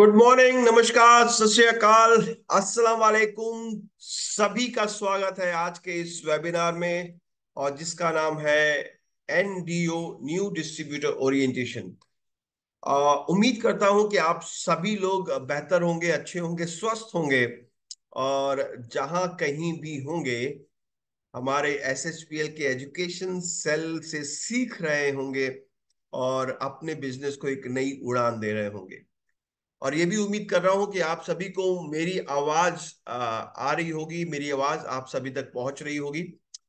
Good morning नमस्कार अस्सलाम वालेकुम सभी का स्वागत है आज के इस वेबिनार में और जिसका नाम है एनडीओ न्यू डिस्ट्रीब्यूटर ओरिएंटेशन उम्मीद करता हूं कि आप सभी लोग बेहतर होंगे अच्छे होंगे स्वस्थ होंगे और जहां कहीं भी होंगे हमारे एसएचपीएल के एजुकेशन सेल से सीख रहे होंगे और अपने बिजनेस को एक नई उड़ान दे रहे होंगे और ये भी उम्मीद कर रहा हूँ कि आप सभी को मेरी आवाज आ रही होगी मेरी आवाज आप सभी तक पहुंच रही होगी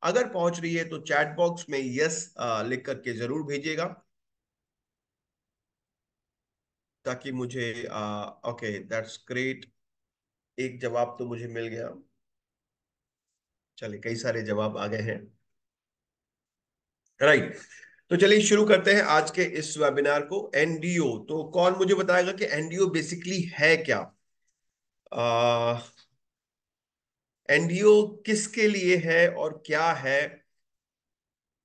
अगर पहुंच रही है तो चैट बॉक्स में यस लिख करके जरूर भेजिएगा ताकि मुझे ओके दैट्स ग्रेट एक जवाब तो मुझे मिल गया चलिए कई सारे जवाब आ गए हैं राइट right. तो चलिए शुरू करते हैं आज के इस वेबिनार को एनडीओ तो कौन मुझे बताएगा कि एनडीओ बेसिकली है क्या एनडीओ किसके लिए है और क्या है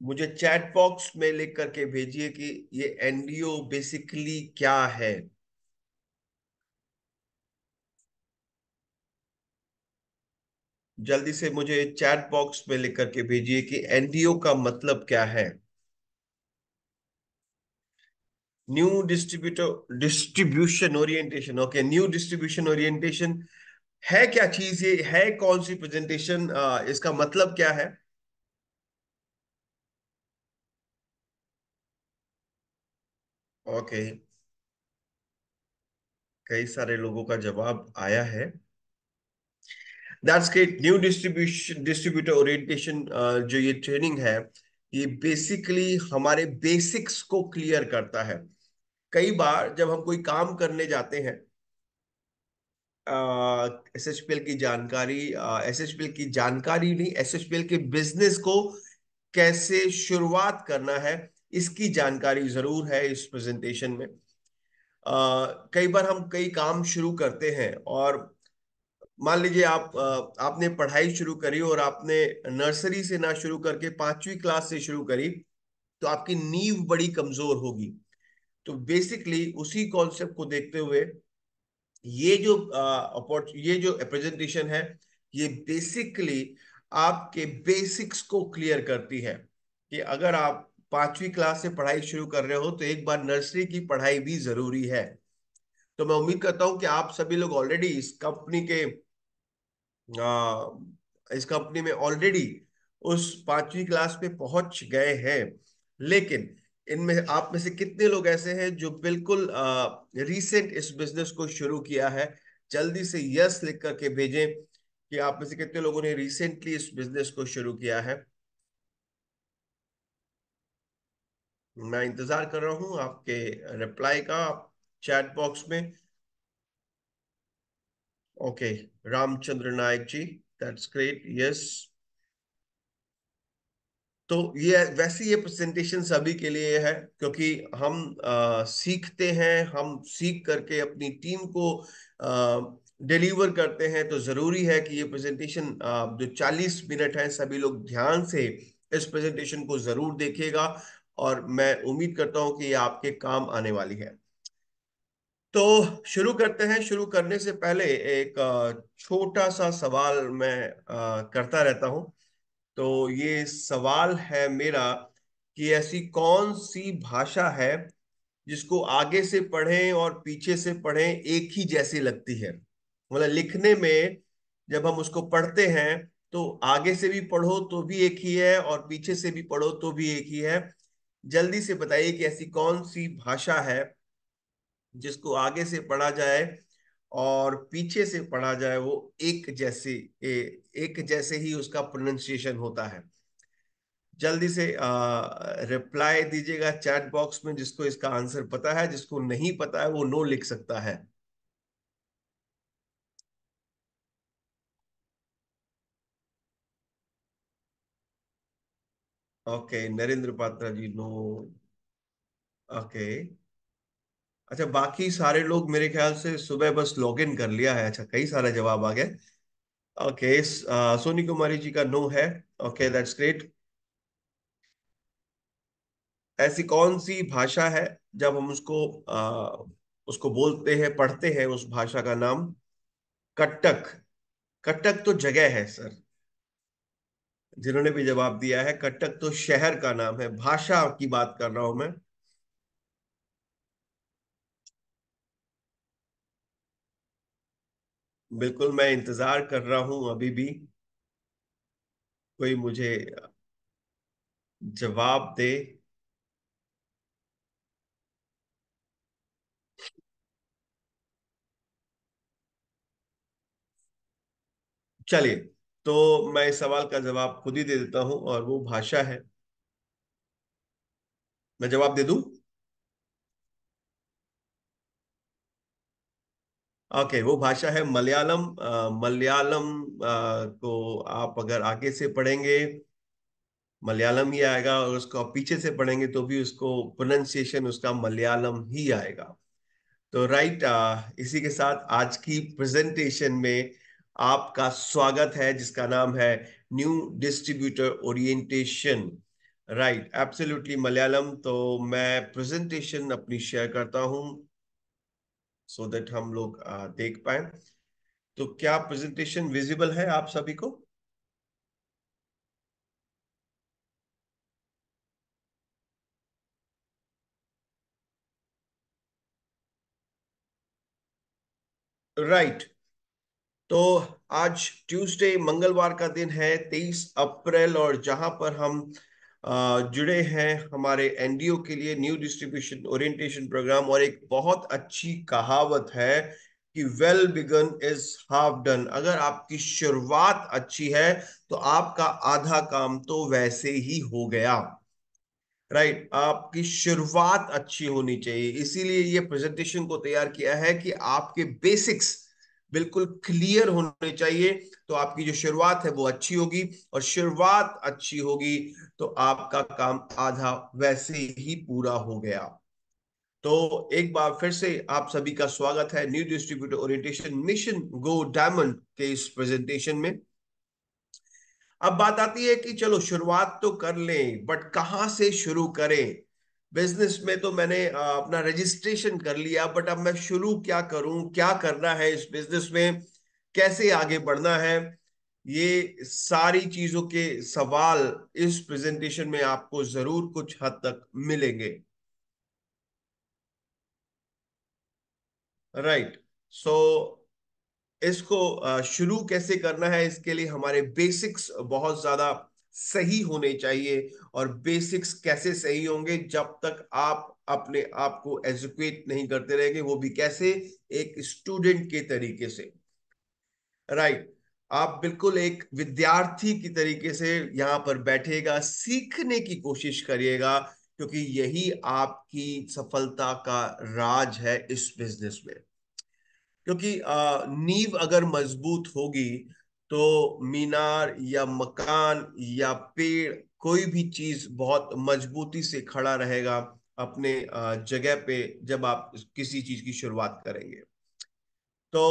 मुझे चैट बॉक्स में लिख करके भेजिए कि ये एनडीओ बेसिकली क्या है जल्दी से मुझे चैट बॉक्स में लिख करके भेजिए कि एनडीओ का मतलब क्या है new distributor distribution orientation okay new distribution orientation है क्या चीज ये है कौन सी प्रेजेंटेशन इसका मतलब क्या है ओके okay. कई सारे लोगों का जवाब आया है that's great new distribution distributor orientation जो ये ट्रेनिंग है ये बेसिकली हमारे बेसिक्स को क्लियर करता है कई बार जब हम कोई काम करने जाते हैं एस एच पी एल की जानकारी एस एच पी एल की जानकारी नहीं एस एच पी एल के बिजनेस को कैसे शुरुआत करना है इसकी जानकारी जरूर है इस प्रेजेंटेशन में आ, कई बार हम कई काम शुरू करते हैं और मान लीजिए आप आ, आपने पढ़ाई शुरू करी और आपने नर्सरी से ना शुरू करके पांचवी क्लास से शुरू करी तो आपकी नींव बड़ी कमजोर होगी तो बेसिकली उसी कॉन्सेप्ट को देखते हुए ये जो अपॉर्च ये जो प्रेजेंटेशन है ये बेसिकली आपके बेसिक्स को क्लियर करती है कि अगर आप पांचवी क्लास से पढ़ाई शुरू कर रहे हो तो एक बार नर्सरी की पढ़ाई भी जरूरी है तो मैं उम्मीद करता हूं कि आप सभी लोग ऑलरेडी इस कंपनी के आ, इस कंपनी में ऑलरेडी उस पांचवी क्लास पे पहुंच गए हैं लेकिन इनमें आप में से कितने लोग ऐसे हैं जो बिल्कुल रिसेंट इस बिजनेस को शुरू किया है जल्दी से यस लिख करके भेजें कि आप में से कितने लोगों ने रिसेंटली इस बिजनेस को शुरू किया है मैं इंतजार कर रहा हूं आपके रिप्लाई का आप चैट बॉक्स में okay Ramchandra Nayak ji that's great yes तो ये वैसे ये प्रेजेंटेशन सभी के लिए है क्योंकि हम आ, सीखते हैं हम सीख करके अपनी टीम को डिलीवर करते हैं तो ज़रूरी है कि ये प्रेजेंटेशन जो 40 मिनट है सभी लोग ध्यान से इस प्रेजेंटेशन को ज़रूर देखेगा और मैं उम्मीद करता हूं कि ये आपके काम आने वाली है तो शुरू करते हैं शुरू करने से पहले एक छोटा सा सवाल मैं करता रहता हूँ तो ये सवाल है मेरा कि ऐसी कौन सी भाषा है जिसको आगे से पढ़ें और पीछे से पढ़ें एक ही जैसी लगती है मतलब लिखने में जब हम उसको पढ़ते हैं तो आगे से भी पढ़ो तो भी एक ही है और पीछे से भी पढ़ो तो भी एक ही है जल्दी से बताइए कि ऐसी कौन सी भाषा है जिसको आगे से पढ़ा जाए और पीछे से पढ़ा जाए वो एक जैसे ए, एक जैसे ही उसका प्रोनाउंसिएशन होता है जल्दी से रिप्लाई दीजिएगा चैट बॉक्स में जिसको इसका आंसर पता है जिसको नहीं पता है वो नो लिख सकता है okay Narendra Patra ji no okay अच्छा बाकी सारे लोग मेरे ख्याल से सुबह बस लॉग इन कर लिया है अच्छा कई सारे जवाब आ गए ओके सोनी कुमारी जी का नो है ओके दैट्स ग्रेट ऐसी कौन सी भाषा है जब हम उसको आ, उसको बोलते हैं पढ़ते हैं उस भाषा का नाम कटक कटक तो जगह है सर जिन्होंने भी जवाब दिया है कटक तो शहर का नाम है भाषा की बात कर रहा हूं मैं बिल्कुल मैं इंतजार कर रहा हूं अभी भी कोई मुझे जवाब दे चलिए तो मैं इस सवाल का जवाब खुद ही दे देता हूं और वो भाषा है मैं जवाब दे दूं ओके okay, वो भाषा है मलयालम मलयालम तो आप अगर आगे से पढ़ेंगे मलयालम ही आएगा और उसको आप पीछे से पढ़ेंगे तो भी उसको प्रोनाशिएशन उसका मलयालम ही आएगा तो राइट इसी के साथ आज की प्रेजेंटेशन में आपका स्वागत है जिसका नाम है new distributor orientation right absolutely Malayalam तो मैं प्रेजेंटेशन अपनी शेयर करता हूँ सो दैट हम लोग देख पाए तो क्या प्रेजेंटेशन विजिबल है आप सभी को राइट right. तो आज ट्यूसडे मंगलवार का दिन है 23 अप्रैल और जहां पर हम जुड़े हैं हमारे एनडीओ के लिए न्यू डिस्ट्रीब्यूशन ओरिएंटेशन प्रोग्राम और एक बहुत अच्छी कहावत है कि well begun is half done अगर आपकी शुरुआत अच्छी है तो आपका आधा काम तो वैसे ही हो गया राइट right, आपकी शुरुआत अच्छी होनी चाहिए इसीलिए ये प्रेजेंटेशन को तैयार किया है कि आपके बेसिक्स बिल्कुल क्लियर होने चाहिए तो आपकी जो शुरुआत है वो अच्छी होगी और शुरुआत अच्छी होगी तो आपका काम आधा वैसे ही पूरा हो गया तो एक बार फिर से आप सभी का स्वागत है new distributor orientation mission go diamond के इस प्रेजेंटेशन में अब बात आती है कि चलो शुरुआत तो कर लें बट कहां से शुरू करें बिजनेस में तो मैंने अपना रजिस्ट्रेशन कर लिया बट अब मैं शुरू क्या करूं क्या करना है इस बिजनेस में कैसे आगे बढ़ना है ये सारी चीजों के सवाल इस प्रेजेंटेशन में आपको जरूर कुछ हद तक मिलेंगे राइट right. सो so, इसको शुरू कैसे करना है इसके लिए हमारे बेसिक्स बहुत ज्यादा सही होने चाहिए और बेसिक्स कैसे सही होंगे जब तक आप अपने आप को एजुकेट नहीं करते रहेंगे वो भी कैसे एक स्टूडेंट के तरीके से राइट right. आप बिल्कुल एक विद्यार्थी की तरीके से यहां पर बैठेगा सीखने की कोशिश करिएगा क्योंकि यही आपकी सफलता का राज है इस बिजनेस में क्योंकि नींव अगर मजबूत होगी तो मीनार या मकान या पेड़ कोई भी चीज बहुत मजबूती से खड़ा रहेगा अपने जगह पे जब आप किसी चीज की शुरुआत करेंगे तो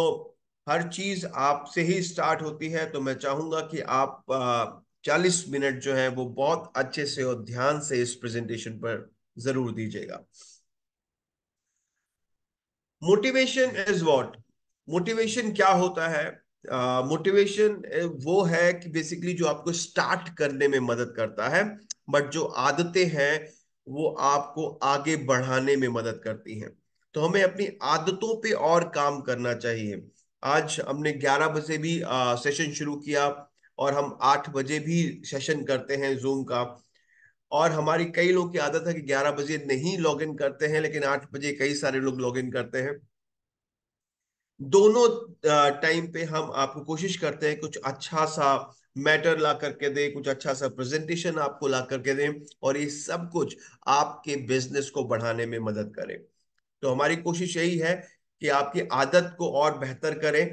हर चीज आपसे ही स्टार्ट होती है तो मैं चाहूंगा कि आप चालीस मिनट जो है वो बहुत अच्छे से और ध्यान से इस प्रेजेंटेशन पर जरूर दीजिएगा मोटिवेशन इज वॉट मोटिवेशन क्या होता है मोटिवेशन uh, वो है कि बेसिकली जो आपको स्टार्ट करने में मदद करता है बट जो आदतें हैं वो आपको आगे बढ़ाने में मदद करती हैं तो हमें अपनी आदतों पे और काम करना चाहिए आज हमने 11 बजे भी आ, सेशन शुरू किया और हम 8 बजे भी सेशन करते हैं जूम का और हमारी कई लोग की आदत है कि 11 बजे नहीं लॉग इन करते हैं लेकिन आठ बजे कई सारे लोग लॉग इन करते हैं दोनों टाइम पे हम आपको कोशिश करते हैं कुछ अच्छा सा मैटर ला करके दे कुछ अच्छा सा प्रेजेंटेशन आपको ला करके दें और ये सब कुछ आपके बिजनेस को बढ़ाने में मदद करे तो हमारी कोशिश यही है कि आपकी आदत को और बेहतर करें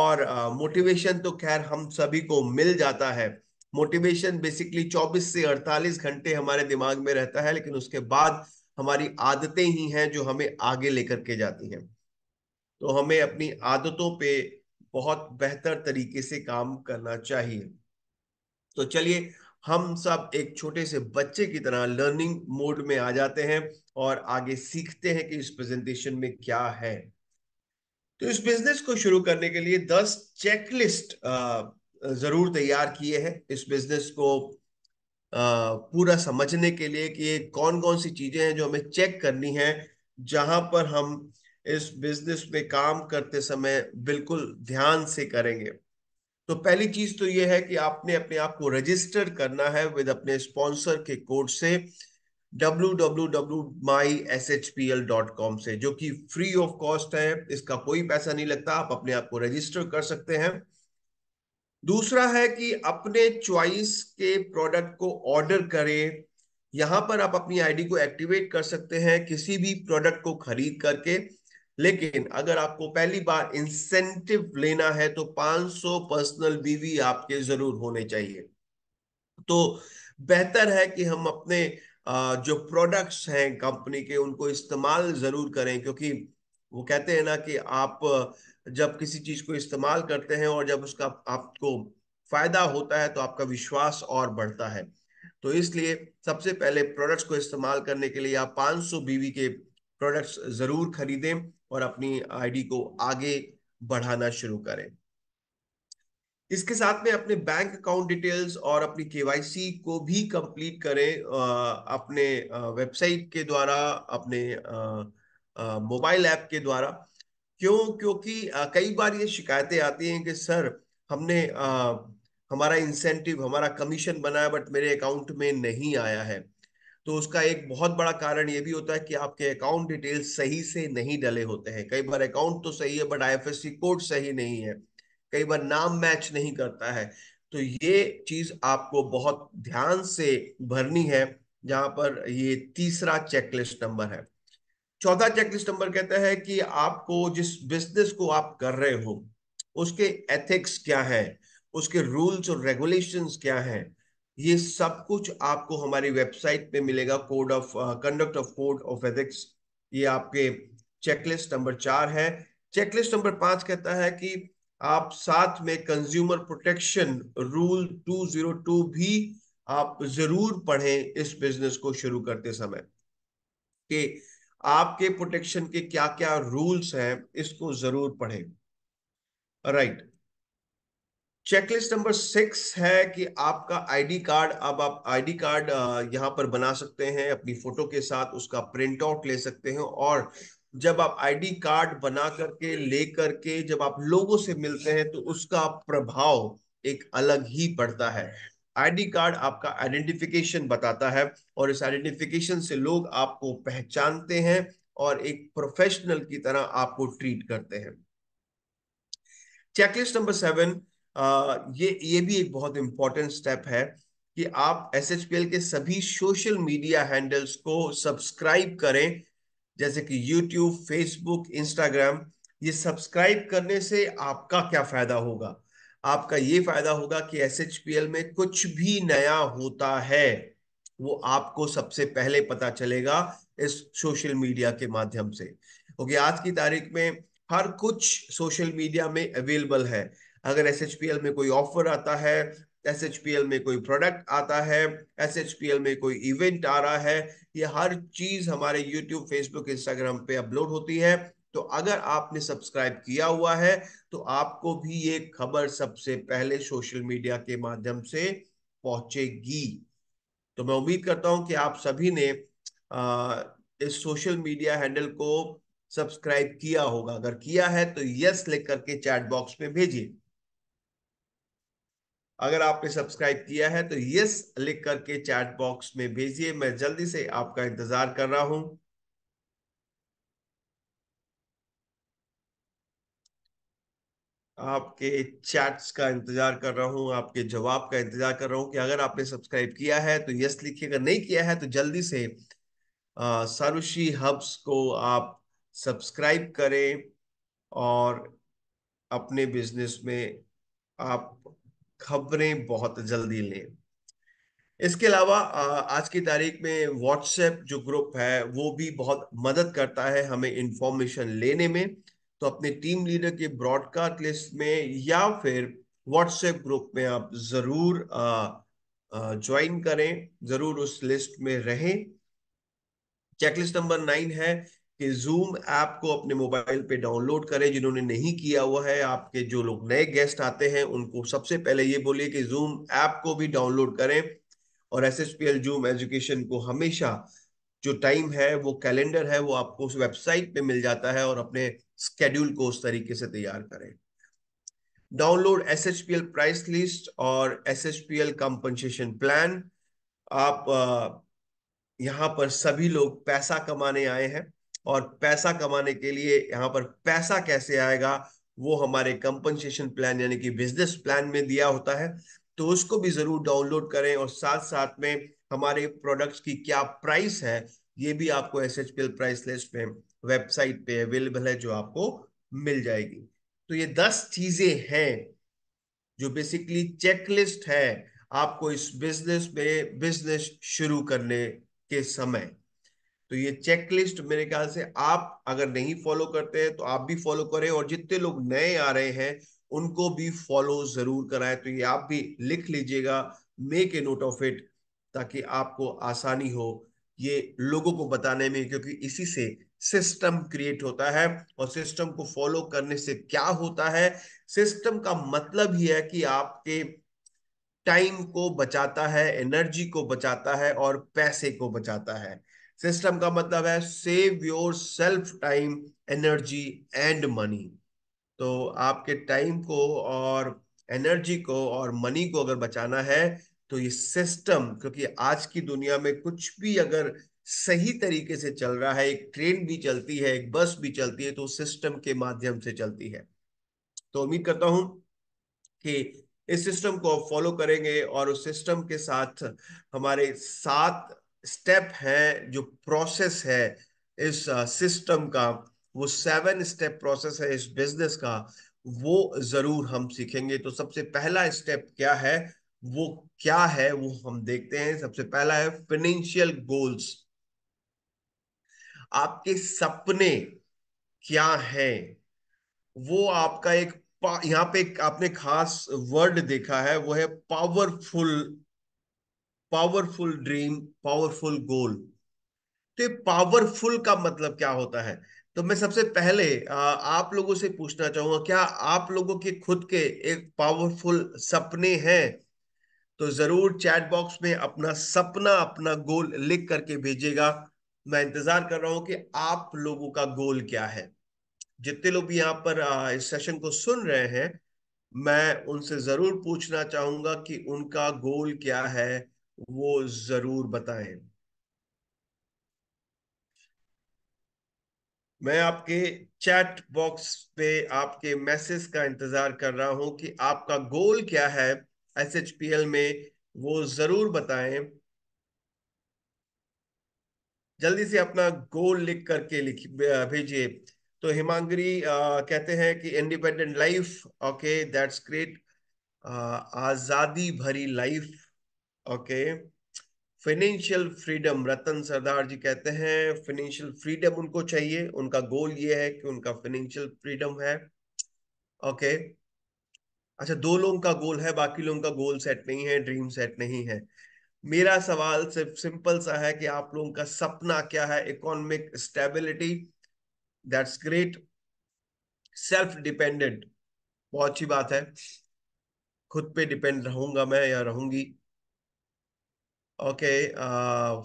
और मोटिवेशन तो खैर हम सभी को मिल जाता है मोटिवेशन बेसिकली 24 से 48 घंटे हमारे दिमाग में रहता है लेकिन उसके बाद हमारी आदतें ही हैं जो हमें आगे लेकर के जाती हैं तो हमें अपनी आदतों पे बहुत बेहतर तरीके से काम करना चाहिए तो चलिए हम सब एक छोटे से बच्चे की तरह लर्निंग मोड में आ जाते हैं और आगे सीखते हैं कि इस प्रेजेंटेशन में क्या है तो इस बिजनेस को शुरू करने के लिए दस चेकलिस्ट जरूर तैयार किए हैं इस बिजनेस को पूरा समझने के लिए कि कौन कौन सी चीजें हैं जो हमें चेक करनी है जहां पर हम इस बिजनेस में काम करते समय बिल्कुल ध्यान से करेंगे तो पहली चीज तो यह है कि आपने अपने आप को रजिस्टर करना है विद अपने स्पॉन्सर के कोड से www.myshpl.com से जो कि फ्री ऑफ कॉस्ट है इसका कोई पैसा नहीं लगता आप अपने आप को रजिस्टर कर सकते हैं दूसरा है कि अपने चॉइस के प्रोडक्ट को ऑर्डर करें यहां पर आप अपनी आईडी को एक्टिवेट कर सकते हैं किसी भी प्रोडक्ट को खरीद करके लेकिन अगर आपको पहली बार इंसेंटिव लेना है तो 500 पर्सनल बीवी आपके जरूर होने चाहिए तो बेहतर है कि हम अपने जो प्रोडक्ट्स हैं कंपनी के उनको इस्तेमाल जरूर करें क्योंकि वो कहते हैं ना कि आप जब किसी चीज को इस्तेमाल करते हैं और जब उसका आपको फायदा होता है तो आपका विश्वास और बढ़ता है तो इसलिए सबसे पहले प्रोडक्ट्स को इस्तेमाल करने के लिए आप 500 बीवी के प्रोडक्ट्स जरूर खरीदें और अपनी आईडी को आगे बढ़ाना शुरू करें इसके साथ में अपने बैंक अकाउंट डिटेल्स और अपनी केवाईसी को भी कंप्लीट करें अपने वेबसाइट के द्वारा अपने मोबाइल ऐप के द्वारा क्यों क्योंकि कई बार ये शिकायतें आती हैं कि सर हमने हमारा इंसेंटिव हमारा कमीशन बनाया बट मेरे अकाउंट में नहीं आया है तो उसका एक बहुत बड़ा कारण यह भी होता है कि आपके अकाउंट डिटेल्स सही से नहीं डले होते हैं कई बार अकाउंट तो सही है बट आई कोड सही नहीं है कई बार नाम मैच नहीं करता है तो ये चीज आपको बहुत ध्यान से भरनी है जहां पर ये तीसरा चेकलिस्ट नंबर है चौथा चेकलिस्ट नंबर कहता है कि आपको जिस बिजनेस को आप कर रहे हो उसके एथिक्स क्या है उसके रूल्स और रेगुलेशंस क्या हैं ये सब कुछ आपको हमारी वेबसाइट पे मिलेगा code of conduct of code of ethics ये आपके चेकलिस्ट नंबर चार है चेकलिस्ट नंबर पांच कहता है कि आप साथ में कंज्यूमर प्रोटेक्शन रूल 202 भी आप जरूर पढ़ें इस बिजनेस को शुरू करते समय कि आपके प्रोटेक्शन के क्या क्या रूल्स हैं इसको जरूर पढ़ें right right. Checklist number six है कि आपका आईडी कार्ड अब आप आईडी कार्ड यहां पर बना सकते हैं अपनी फोटो के साथ उसका प्रिंट आउट ले सकते हैं और जब आप आईडी कार्ड बना करके ले करके जब आप लोगों से मिलते हैं तो उसका प्रभाव एक अलग ही पड़ता है आईडी कार्ड आपका आइडेंटिफिकेशन बताता है और इस आइडेंटिफिकेशन से लोग आपको पहचानते हैं और एक प्रोफेशनल की तरह आपको ट्रीट करते हैं चेकलिस्ट नंबर सेवन ये ये भी एक बहुत इंपॉर्टेंट स्टेप है कि आप एस के सभी सोशल मीडिया हैंडल्स को सब्सक्राइब करें जैसे कि यूट्यूब फेसबुक इंस्टाग्राम ये सब्सक्राइब करने से आपका क्या फायदा होगा आपका ये फायदा होगा कि एस में कुछ भी नया होता है वो आपको सबसे पहले पता चलेगा इस सोशल मीडिया के माध्यम से क्योंकि आज की तारीख में हर कुछ सोशल मीडिया में अवेलेबल है अगर एस में कोई ऑफर आता है एस में कोई प्रोडक्ट आता है एस में कोई इवेंट आ रहा है ये हर चीज हमारे यूट्यूब फेसबुक इंस्टाग्राम पे अपलोड होती है तो अगर आपने सब्सक्राइब किया हुआ है तो आपको भी ये खबर सबसे पहले सोशल मीडिया के माध्यम से पहुंचेगी तो मैं उम्मीद करता हूं कि आप सभी ने आ, इस सोशल मीडिया हैंडल को सब्सक्राइब किया होगा अगर किया है तो यस लिख करके चैट बॉक्स में भेजिए अगर आपने सब्सक्राइब किया है तो यस लिख करके चैट बॉक्स में भेजिए मैं जल्दी से आपका इंतजार कर रहा हूं आपके चैट्स का इंतजार कर रहा हूं आपके जवाब का इंतजार कर रहा हूं कि अगर आपने सब्सक्राइब किया है तो यस लिखिएगा नहीं किया है तो जल्दी से सरुशी हब्स को आप सब्सक्राइब करें और अपने बिजनेस में आप खबरें बहुत जल्दी लें इसके अलावा आज की तारीख में व्हाट्सएप जो ग्रुप है वो भी बहुत मदद करता है हमें इंफॉर्मेशन लेने में तो अपने टीम लीडर के ब्रॉडकास्ट लिस्ट में या फिर व्हाट्सएप ग्रुप में आप जरूर ज्वाइन करें जरूर उस लिस्ट में रहें चेकलिस्ट नंबर नाइन है कि जूम ऐप को अपने मोबाइल पे डाउनलोड करें जिन्होंने नहीं किया हुआ है आपके जो लोग नए गेस्ट आते हैं उनको सबसे पहले ये बोलिए कि जूम ऐप को भी डाउनलोड करें और S S P L Zoom education को हमेशा जो टाइम है वो कैलेंडर है वो आपको उस वेबसाइट पे मिल जाता है और अपने स्केड्यूल को उस तरीके से तैयार करें download S H P L price list और S H P L compensation plan आप यहाँ पर सभी लोग पैसा कमाने आए हैं और पैसा कमाने के लिए यहाँ पर पैसा कैसे आएगा वो हमारे कंपनसेशन प्लान यानी कि बिजनेस प्लान में दिया होता है तो उसको भी जरूर डाउनलोड करें और साथ साथ में हमारे प्रोडक्ट्स की क्या प्राइस है ये भी आपको S H P L price list पे वेबसाइट पे अवेलेबल है जो आपको मिल जाएगी तो ये दस चीजें हैं जो बेसिकली चेकलिस्ट है आपको इस बिजनेस में बिजनेस शुरू करने के समय तो ये चेकलिस्ट मेरे ख्याल से आप अगर नहीं फॉलो करते हैं तो आप भी फॉलो करें और जितने लोग नए आ रहे हैं उनको भी फॉलो जरूर कराएं तो ये आप भी लिख लीजिएगा make a note of it ताकि आपको आसानी हो ये लोगों को बताने में क्योंकि इसी से सिस्टम क्रिएट होता है और सिस्टम को फॉलो करने से क्या होता है सिस्टम का मतलब ही है कि आपके टाइम को बचाता है एनर्जी को बचाता है और पैसे को बचाता है सिस्टम का मतलब है save yourself time energy and money तो आपके टाइम को और एनर्जी को और मनी को अगर बचाना है तो ये सिस्टम क्योंकि आज की दुनिया में कुछ भी अगर सही तरीके से चल रहा है एक ट्रेन भी चलती है एक बस भी चलती है तो सिस्टम के माध्यम से चलती है तो उम्मीद करता हूं कि इस सिस्टम को फॉलो करेंगे और उस सिस्टम के साथ हमारे सात स्टेप है जो प्रोसेस है इस सिस्टम uh, का वो सेवन स्टेप प्रोसेस है इस बिजनेस का वो जरूर हम सीखेंगे तो सबसे पहला स्टेप क्या है वो क्या है वो हम देखते हैं सबसे पहला है फाइनेंशियल गोल्स आपके सपने क्या हैं वो आपका एक यहाँ पे आपने खास वर्ड देखा है वो है powerful powerful dream powerful goal तो पावरफुल का मतलब क्या होता है तो मैं सबसे पहले आप लोगों से पूछना चाहूंगा क्या आप लोगों के खुद के एक पावरफुल सपने हैं तो जरूर चैट बॉक्स में अपना सपना अपना गोल लिख करके भेजिएगा मैं इंतजार कर रहा हूं कि आप लोगों का गोल क्या है जितने लोग भी यहाँ पर इस सेशन को सुन रहे हैं मैं उनसे जरूर पूछना चाहूंगा कि उनका गोल क्या है वो जरूर बताएं मैं आपके चैट बॉक्स पे आपके मैसेज का इंतजार कर रहा हूं कि आपका गोल क्या है एस में वो जरूर बताएं जल्दी से अपना गोल लिख करके लिख भेजिए तो हिमांगरी कहते हैं कि independent life okay that's great आजादी भरी life okay financial freedom Ratan Sardar ji कहते हैं फाइनेंशियल फ्रीडम उनको चाहिए उनका गोल ये है कि उनका फाइनेंशियल फ्रीडम है ओके अच्छा दो लोगों का गोल है बाकी लोगों का गोल सेट नहीं है ड्रीम सेट नहीं है मेरा सवाल सिर्फ सिंपल सा है कि आप लोगों का सपना क्या है economic stability that's great self dependent बहुत अच्छी बात है खुद पे डिपेंड रहूंगा मैं या रहूंगी okay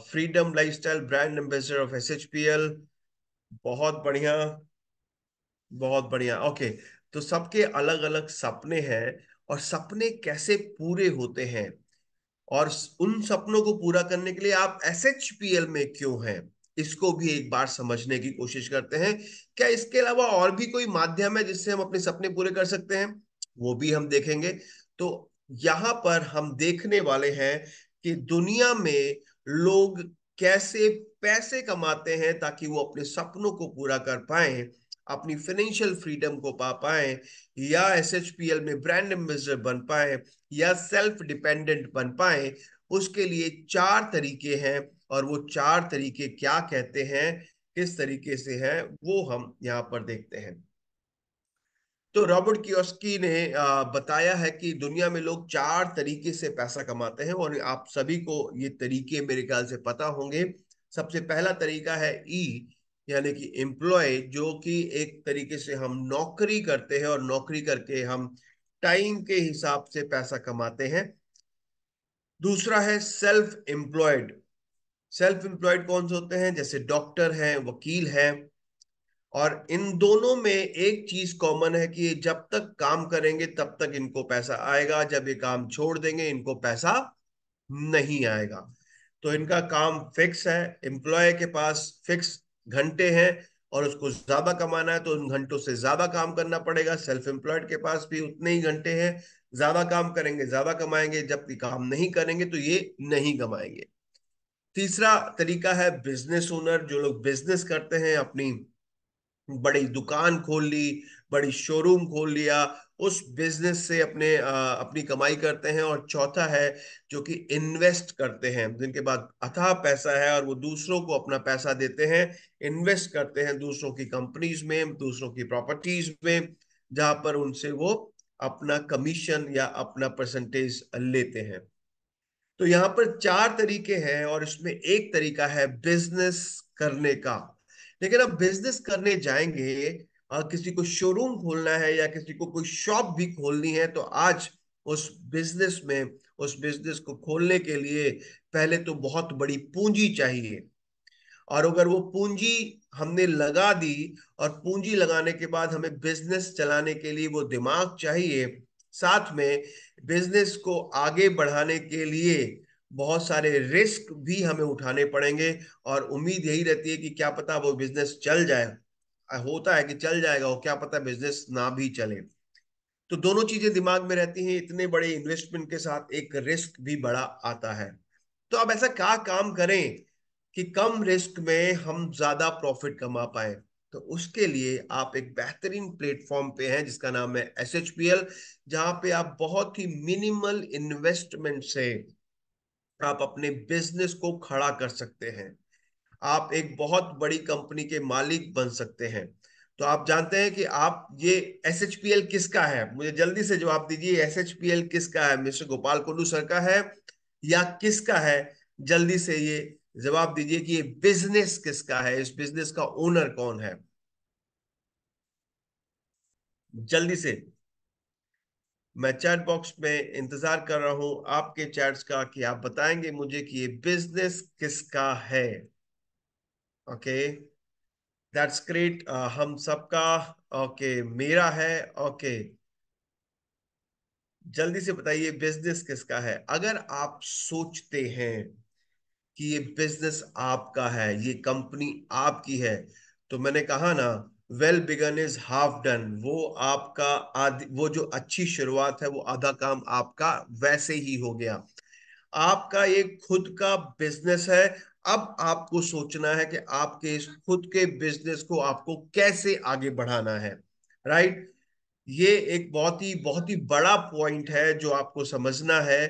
freedom uh, freedom brand brand of of बहुत बढ़िया बहुत बढ़िया ओके okay, तो सबके अलग अलग सपने हैं और सपने कैसे पूरे होते हैं और उन सपनों को पूरा करने के लिए आप shpl में क्यों hain इसको भी एक बार समझने की कोशिश करते हैं क्या इसके अलावा और भी कोई माध्यम है जिससे हम अपने सपने पूरे कर सकते हैं वो भी हम देखेंगे तो यहां पर हम देखने वाले हैं कि दुनिया में लोग कैसे पैसे कमाते हैं ताकि वो अपने सपनों को पूरा कर पाए अपनी फाइनेंशियल फ्रीडम को पा पाए या एस एच पी एल में ब्रांड एम्बेसडर बन पाए या सेल्फ डिपेंडेंट बन पाए उसके लिए चार तरीके हैं और वो चार तरीके क्या कहते हैं किस तरीके से हैं वो हम यहाँ पर देखते हैं तो रॉबर्ट कियोस्की ने बताया है कि दुनिया में लोग चार तरीके से पैसा कमाते हैं और आप सभी को ये तरीके मेरे ख्याल से पता होंगे सबसे पहला तरीका है ई यानी कि एम्प्लॉय जो कि एक तरीके से हम नौकरी करते हैं और नौकरी करके हम टाइम के हिसाब से पैसा कमाते हैं दूसरा है सेल्फ एम्प्लॉयड सेल्फ एम्प्लॉयड कौन से होते हैं जैसे डॉक्टर हैं वकील हैं और इन दोनों में एक चीज कॉमन है कि ये जब तक काम करेंगे तब तक इनको पैसा आएगा जब ये काम छोड़ देंगे इनको पैसा नहीं आएगा तो इनका काम फिक्स है एम्प्लॉय के पास फिक्स घंटे हैं और उसको ज्यादा कमाना है तो उन घंटों से ज्यादा काम करना पड़ेगा सेल्फ एम्प्लॉयड के पास भी उतने ही घंटे हैं ज्यादा काम करेंगे ज्यादा कमाएंगे जबकि काम नहीं करेंगे तो ये नहीं कमाएंगे तीसरा तरीका है बिजनेस ओनर जो लोग बिजनेस करते हैं अपनी बड़ी दुकान खोल ली बड़ी शोरूम खोल लिया उस बिजनेस से अपने आ, अपनी कमाई करते हैं और चौथा है जो कि इन्वेस्ट करते हैं जिनके बाद अथाह पैसा है और वो दूसरों को अपना पैसा देते हैं इन्वेस्ट करते हैं दूसरों की कंपनीज में दूसरों की प्रॉपर्टीज में जहां पर उनसे वो अपना कमीशन या अपना परसेंटेज लेते हैं तो यहाँ पर चार तरीके हैं और इसमें एक तरीका है बिजनेस करने का लेकिन आप बिजनेस करने जाएंगे किसी को शोरूम खोलना है या किसी को कोई शॉप भी खोलनी है तो आज उस बिजनेस में उस बिजनेस को खोलने के लिए पहले तो बहुत बड़ी पूंजी चाहिए और अगर वो पूंजी हमने लगा दी और पूंजी लगाने के बाद हमें बिजनेस चलाने के लिए वो दिमाग चाहिए साथ में बिजनेस को आगे बढ़ाने के लिए बहुत सारे रिस्क भी हमें उठाने पड़ेंगे और उम्मीद यही रहती है कि क्या पता वो बिजनेस चल जाए होता है कि चल जाएगा और क्या पता बिजनेस ना भी चले तो दोनों चीजें दिमाग में रहती हैं इतने बड़े इन्वेस्टमेंट के साथ एक रिस्क भी बड़ा आता है तो अब ऐसा क्या काम करें कि कम रिस्क में हम ज्यादा प्रॉफिट कमा पाए तो उसके लिए आप एक बेहतरीन प्लेटफॉर्म पे हैं जिसका नाम है एस एच पी एल जहां पे आप बहुत ही मिनिमल इन्वेस्टमेंट से आप अपने बिजनेस को खड़ा कर सकते हैं आप एक बहुत बड़ी कंपनी के मालिक बन सकते हैं तो आप जानते हैं कि आप ये एस एच पी एल किसका है मुझे जल्दी से जवाब दीजिए एस एच पी एल किसका है मिस्टर गोपाल कुल्लू सर का है या किसका है जल्दी से ये जवाब दीजिए कि ये बिजनेस किसका है इस बिजनेस का ओनर कौन है जल्दी से मैं चैट बॉक्स में इंतजार कर रहा हूं आपके चैट्स का कि आप बताएंगे मुझे कि ये बिजनेस किसका है ओके दैट्स ग्रेट हम सबका ओके okay, मेरा है ओके okay. जल्दी से बताइए बिजनेस किसका है अगर आप सोचते हैं कि ये बिजनेस आपका है ये कंपनी आपकी है तो मैंने कहा ना well begun is half done वो आपका आदि वो जो अच्छी शुरुआत है वो आधा काम आपका वैसे ही हो गया आपका ये खुद का बिजनेस है अब आपको सोचना है कि आपके इस खुद के बिजनेस को आपको कैसे आगे बढ़ाना है राइट ये एक बहुत ही बहुत ही बड़ा पॉइंट है जो आपको समझना है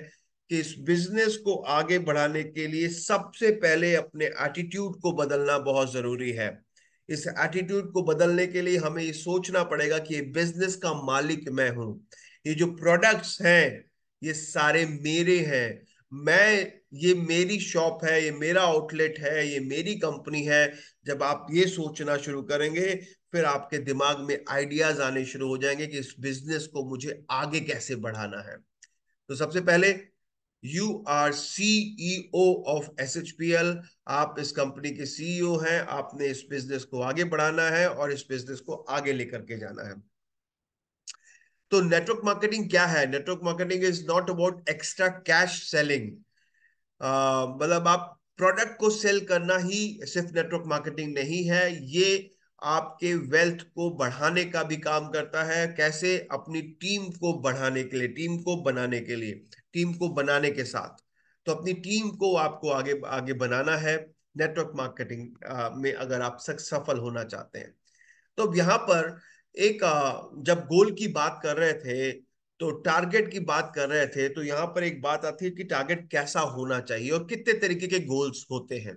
कि इस बिजनेस को आगे बढ़ाने के लिए सबसे पहले अपने एटीट्यूड को बदलना बहुत जरूरी है इस एटीट्यूड को बदलने के लिए हमें ये सोचना पड़ेगा कि ये बिजनेस का मालिक मैं हूं ये जो प्रोडक्ट्स हैं ये सारे मेरे हैं मैं ये मेरी शॉप है ये मेरा आउटलेट है ये मेरी कंपनी है जब आप ये सोचना शुरू करेंगे फिर आपके दिमाग में आइडियाज आने शुरू हो जाएंगे कि इस बिजनेस को मुझे आगे कैसे बढ़ाना है तो सबसे पहले you are CEO of S H P L आप इस कंपनी के सीईओ e हैं आपने इस बिजनेस को आगे बढ़ाना है और इस बिजनेस को आगे लेकर के जाना है तो नेटवर्क मार्केटिंग क्या है network marketing is not about extra cash selling मतलब आप प्रोडक्ट को सेल करना ही सिर्फ नेटवर्क मार्केटिंग नहीं है ये आपके वेल्थ को बढ़ाने का भी काम करता है कैसे अपनी टीम को बढ़ाने के लिए टीम को बनाने के लिए टीम को बनाने के साथ तो अपनी टीम को आपको आगे आगे बनाना है नेटवर्क मार्केटिंग में अगर आप सफल होना चाहते हैं तो यहाँ पर एक जब गोल की बात कर रहे थे तो टारगेट की बात कर रहे थे तो यहाँ पर एक बात आती है कि टारगेट कैसा होना चाहिए और कितने तरीके के गोल्स होते हैं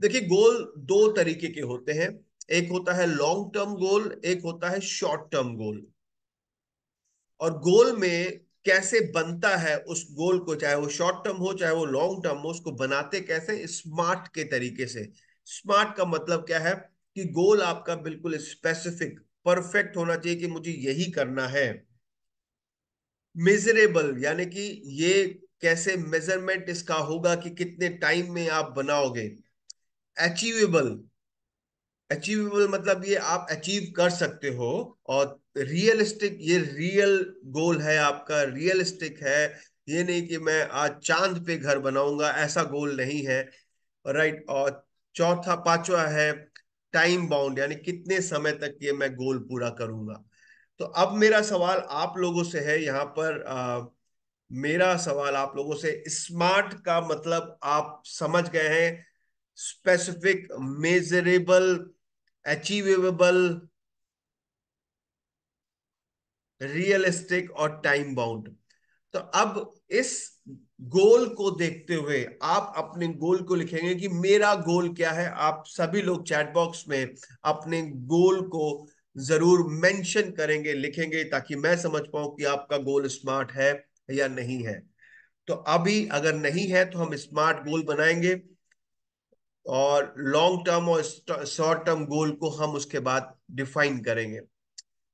देखिए गोल दो तरीके के होते हैं एक होता है लॉन्ग टर्म गोल एक होता है शॉर्ट टर्म गोल और गोल में कैसे बनता है उस गोल को चाहे वो शॉर्ट टर्म हो चाहे वो लॉन्ग टर्म हो उसको बनाते कैसे स्मार्ट के तरीके से स्मार्ट का मतलब क्या है कि गोल आपका बिल्कुल स्पेसिफिक परफेक्ट होना चाहिए कि मुझे यही करना है मेजरेबल यानी कि ये कैसे मेजरमेंट इसका होगा कि कितने टाइम में आप बनाओगे अचीवेबल अचीवेबल मतलब ये आप अचीव कर सकते हो और रियलिस्टिक ये रियल गोल है आपका रियलिस्टिक है ये नहीं कि मैं आज चांद पे घर बनाऊंगा ऐसा गोल नहीं है राइट और चौथा पांचवा है टाइम बाउंड यानी कितने समय तक ये मैं गोल पूरा करूंगा तो अब मेरा सवाल आप लोगों से है यहाँ पर आ, मेरा सवाल आप लोगों से स्मार्ट का मतलब आप समझ गए हैं स्पेसिफिक मेजरेबल achievable रियलिस्टिक और टाइम बाउंड तो अब इस गोल को देखते हुए आप अपने गोल को लिखेंगे कि मेरा गोल क्या है आप सभी लोग चैट बॉक्स में अपने गोल को जरूर मेंशन करेंगे लिखेंगे ताकि मैं समझ पाऊं कि आपका गोल स्मार्ट है या नहीं है तो अभी अगर नहीं है तो हम स्मार्ट गोल बनाएंगे और लॉन्ग टर्म और शॉर्ट टर्म गोल को हम उसके बाद डिफाइन करेंगे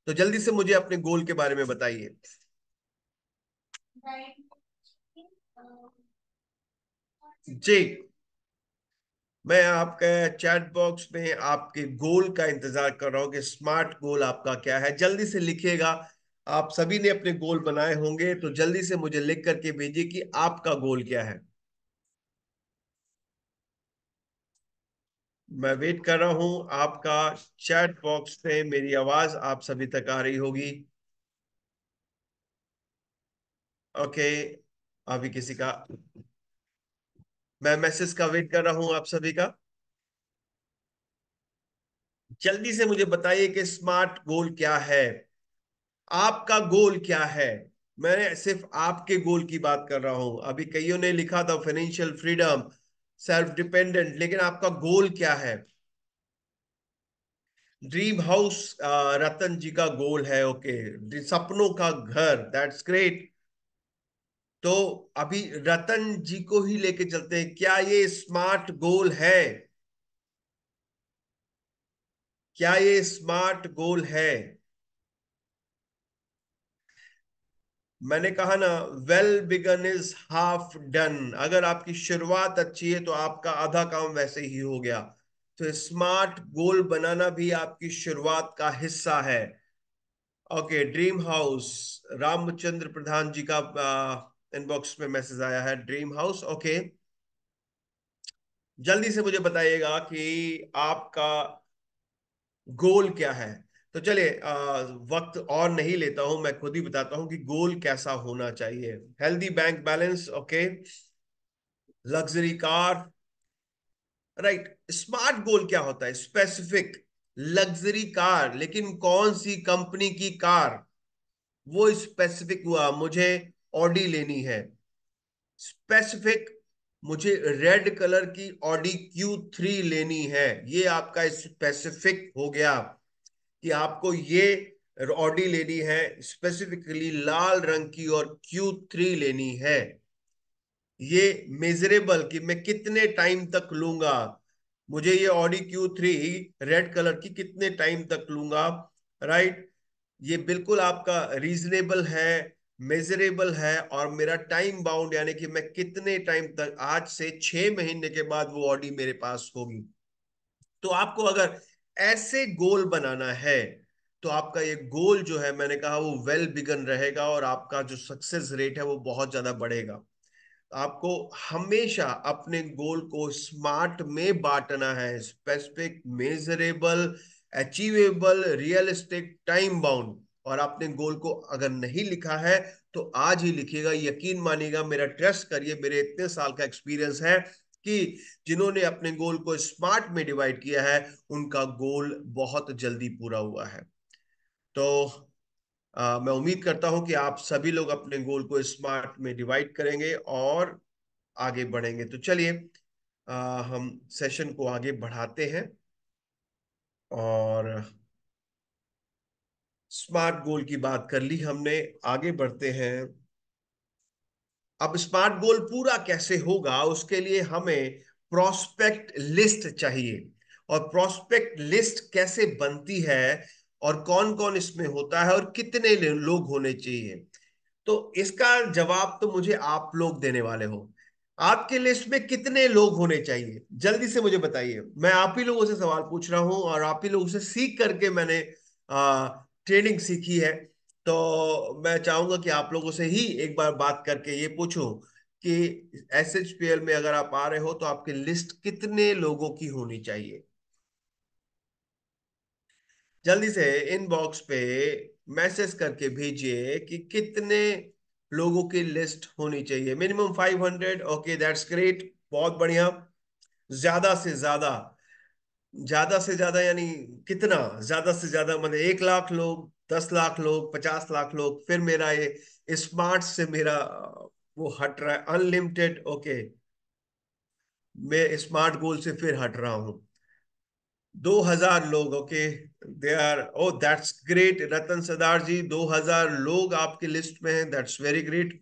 तो जल्दी से मुझे अपने गोल के बारे में बताइए जी मैं आपके चैट बॉक्स में आपके गोल का इंतजार कर रहा हूं कि स्मार्ट गोल आपका क्या है जल्दी से लिखिएगा आप सभी ने अपने गोल बनाए होंगे तो जल्दी से मुझे लिख करके भेजिए कि आपका गोल क्या है मैं वेट कर रहा हूं आपका चैट बॉक्स पे मेरी आवाज आप सभी तक आ रही होगी ओके अभी किसी का मैं मैसेज का वेट कर रहा हूं आप सभी का जल्दी से मुझे बताइए कि स्मार्ट गोल क्या है आपका गोल क्या है मैं सिर्फ आपके गोल की बात कर रहा हूं अभी कईयों ने लिखा था फाइनेंशियल फ्रीडम सेल्फ डिपेंडेंट लेकिन आपका गोल क्या है ड्रीम हाउस रतन जी का गोल है ओके okay. सपनों का घर दैट्स ग्रेट तो अभी रतन जी को ही लेके चलते हैं क्या ये स्मार्ट गोल है क्या ये स्मार्ट गोल है मैंने कहा ना well begun is half done अगर आपकी शुरुआत अच्छी है तो आपका आधा काम वैसे ही हो गया तो स्मार्ट गोल बनाना भी आपकी शुरुआत का हिस्सा है okay dream house Ramchandra Pradhan ji का इनबॉक्स में मैसेज आया है ड्रीम हाउस ओके जल्दी से मुझे बताइएगा कि आपका गोल क्या है तो चलिए वक्त और नहीं लेता हूं मैं खुद ही बताता हूं कि गोल कैसा होना चाहिए healthy bank balance okay luxury car right smart goal क्या होता है स्पेसिफिक लग्जरी कार लेकिन कौन सी कंपनी की कार वो स्पेसिफिक हुआ मुझे ऑडी लेनी है स्पेसिफिक मुझे रेड कलर की ऑडी क्यू थ्री लेनी है ये आपका स्पेसिफिक हो गया कि आपको ये ऑडी लेनी है स्पेसिफिकली लाल रंग की और क्यू थ्री लेनी है ये मेजरेबल कि मैं कितने टाइम तक लूंगा मुझे ये Audi Q three red colour की कितने टाइम तक लूंगा राइट ये बिल्कुल आपका रीजनेबल है मेजरेबल है और मेरा टाइम बाउंड यानी कि मैं कितने टाइम तक आज से छह महीने के बाद वो ऑडी मेरे पास होगी तो आपको अगर ऐसे गोल बनाना है तो आपका ये गोल जो है मैंने कहा वो वेल बिगन रहेगा और आपका जो सक्सेस रेट है वो बहुत ज्यादा बढ़ेगा आपको हमेशा अपने गोल को स्मार्ट में बांटना है specific measurable achievable realistic time bound और आपने गोल को अगर नहीं लिखा है तो आज ही लिखिएगा यकीन मानिएगा मेरा ट्रस्ट करिए मेरे इतने साल का एक्सपीरियंस है की जिन्होंने अपने गोल को स्मार्ट में डिवाइड किया है उनका गोल बहुत जल्दी पूरा हुआ है तो आ, मैं उम्मीद करता हूं कि आप सभी लोग अपने गोल को स्मार्ट में डिवाइड करेंगे और आगे बढ़ेंगे तो चलिए हम सेशन को आगे बढ़ाते हैं और स्मार्ट गोल की बात कर ली हमने आगे बढ़ते हैं अब स्मार्ट गोल पूरा कैसे होगा उसके लिए हमें प्रोस्पेक्ट लिस्ट चाहिए और प्रोस्पेक्ट लिस्ट कैसे बनती है और कौन कौन इसमें होता है और कितने लोग होने चाहिए तो इसका जवाब तो मुझे आप लोग देने वाले हो आपके लिस्ट में कितने लोग होने चाहिए जल्दी से मुझे बताइए मैं आप ही लोगों से सवाल पूछ रहा हूं और आप ही लोगों से सीख करके मैंने आ, ट्रेनिंग सीखी है तो मैं चाहूंगा कि आप लोगों से ही एक बार बात करके ये पूछूं कि एस एच पी एल में अगर आप आ रहे हो तो आपकी लिस्ट कितने लोगों की होनी चाहिए जल्दी से इनबॉक्स पे मैसेज करके भेजिए कि कितने लोगों की लिस्ट होनी चाहिए minimum five hundred okay that's great बहुत बढ़िया ज्यादा से ज्यादा ज्यादा से ज्यादा यानी कितना ज्यादा से ज्यादा मतलब एक लाख लोग दस लाख लोग पचास लाख लोग फिर मेरा ये स्मार्ट से मेरा वो हट रहा है अनलिमिटेड ओके मैं स्मार्ट गोल से फिर हट रहा हूं दो हजार लोग okay they are oh that's great Ratan Sadar ji दो हजार लोग आपकी लिस्ट में हैं दैट्स वेरी ग्रेट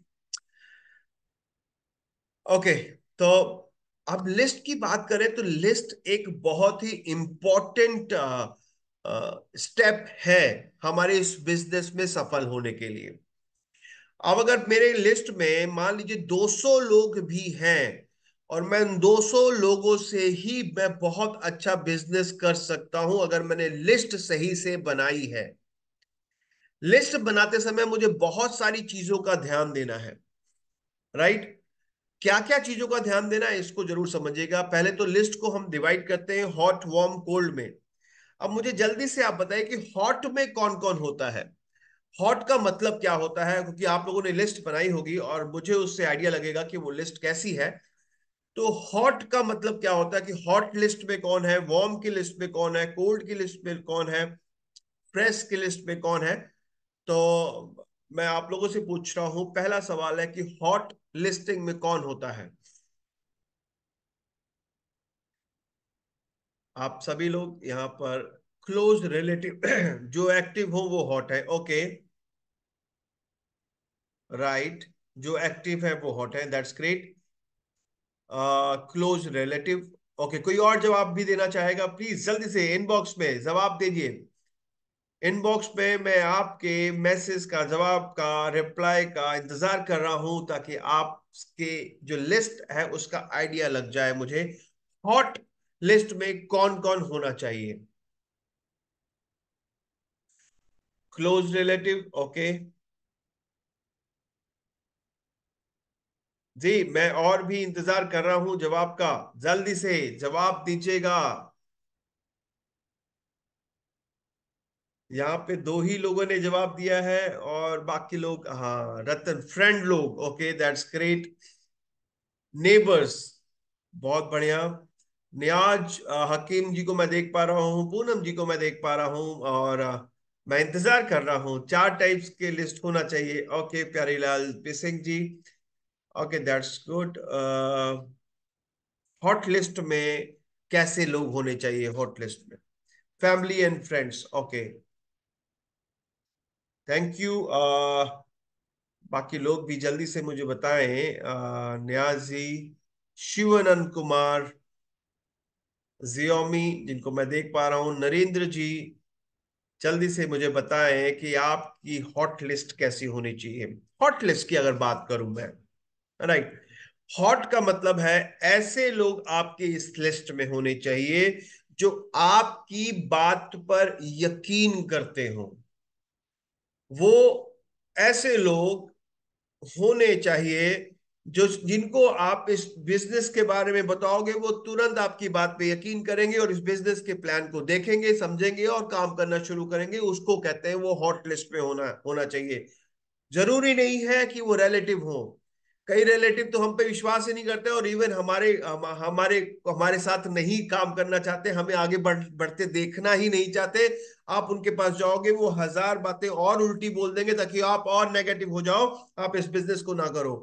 ओके तो अब लिस्ट की बात करें तो लिस्ट एक बहुत ही इंपॉर्टेंट uh, स्टेप है हमारे इस बिजनेस में सफल होने के लिए अब अगर मेरे लिस्ट में मान लीजिए 200 लोग भी हैं और मैं उन 200 लोगों से ही मैं बहुत अच्छा बिजनेस कर सकता हूं अगर मैंने लिस्ट सही से बनाई है लिस्ट बनाते समय मुझे बहुत सारी चीजों का ध्यान देना है राइट क्या क्या चीजों का ध्यान देना है इसको जरूर समझिएगा पहले तो लिस्ट को हम डिवाइड करते हैं हॉट वार्म कोल्ड में अब मुझे जल्दी से आप बताइए कि हॉट में कौन कौन होता है हॉट का मतलब क्या होता है क्योंकि आप लोगों ने लिस्ट बनाई होगी और मुझे उससे आइडिया लगेगा कि वो लिस्ट कैसी है तो हॉट का मतलब क्या होता है कि हॉट लिस्ट में कौन है वार्म की लिस्ट में कौन है कोल्ड की लिस्ट में कौन है फ्रेश की लिस्ट में कौन है तो मैं आप लोगों से पूछ रहा हूं पहला सवाल है कि हॉट लिस्टिंग में कौन होता है आप सभी लोग यहाँ पर क्लोज रिलेटिव जो एक्टिव हो वो हॉट है ओके राइट right. जो एक्टिव है वो हॉट है that's great close relative okay कोई और जवाब भी देना चाहेगा प्लीज जल्दी से इनबॉक्स में जवाब दीजिए इनबॉक्स में मैं आपके मैसेज का जवाब का रिप्लाई का इंतजार कर रहा हूं ताकि आपके जो लिस्ट है उसका आइडिया लग जाए मुझे हॉट लिस्ट में कौन कौन होना चाहिए क्लोज रिलेटिव ओके जी मैं और भी इंतजार कर रहा हूं जवाब का जल्दी से जवाब दीजिएगा यहाँ पे दो ही लोगों ने जवाब दिया है और बाकी लोग हाँ रतन फ्रेंड लोग ओके दैट्स ग्रेट नेबर्स बहुत बढ़िया न्याज हकीम जी को मैं देख पा रहा हूँ पूनम जी को मैं देख पा रहा हूँ और मैं इंतजार कर रहा हूँ चार टाइप्स के लिस्ट होना चाहिए okay Pyari Lal Singh ji okay that's good hot list में कैसे लोग होने चाहिए हॉट लिस्ट में family and friends okay thank you बाकी लोग भी जल्दी से मुझे बताएं uh, न्याजी शिवानंद कुमार जियोमी जिनको मैं देख पा रहा हूं नरेंद्र जी जल्दी से मुझे बताएं कि आपकी हॉट लिस्ट कैसी होनी चाहिए हॉट लिस्ट की अगर बात करूं मैं राइट हॉट का मतलब है ऐसे लोग आपके इस लिस्ट में होने चाहिए जो आपकी बात पर यकीन करते हो वो ऐसे लोग होने चाहिए जो जिनको आप इस बिजनेस के बारे में बताओगे वो तुरंत आपकी बात पे यकीन करेंगे और इस बिजनेस के प्लान को देखेंगे समझेंगे और काम करना शुरू करेंगे उसको कहते हैं वो हॉट लिस्ट पे होना होना चाहिए जरूरी नहीं है कि वो रिलेटिव हो कई रिलेटिव तो हम पे विश्वास ही नहीं करते और इवन हमारे हम, हमारे हमारे साथ नहीं काम करना चाहते हमें आगे बढ़ बढ़ते देखना ही नहीं चाहते आप उनके पास जाओगे वो हजार बातें और उल्टी बोल देंगे ताकि आप और नेगेटिव हो जाओ आप इस बिजनेस को ना करो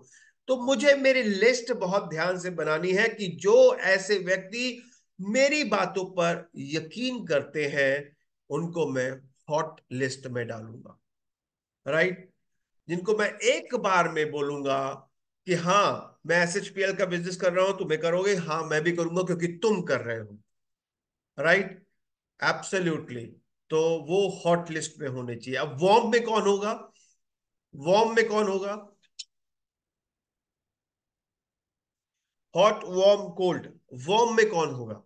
तो मुझे मेरी लिस्ट बहुत ध्यान से बनानी है कि जो ऐसे व्यक्ति मेरी बातों पर यकीन करते हैं उनको मैं हॉट लिस्ट में डालूंगा राइट right? जिनको मैं एक बार में बोलूंगा कि हाँ मैं एस एच पी एल का बिजनेस कर रहा हूं तुम्हें करोगे हाँ मैं भी करूंगा क्योंकि तुम कर रहे हो राइट एब्सोल्यूटली तो वो हॉट लिस्ट में होने चाहिए अब वॉर्म में कौन होगा वॉर्म में कौन होगा हॉट वॉर्म कोल्ड वॉर्म में कौन होगा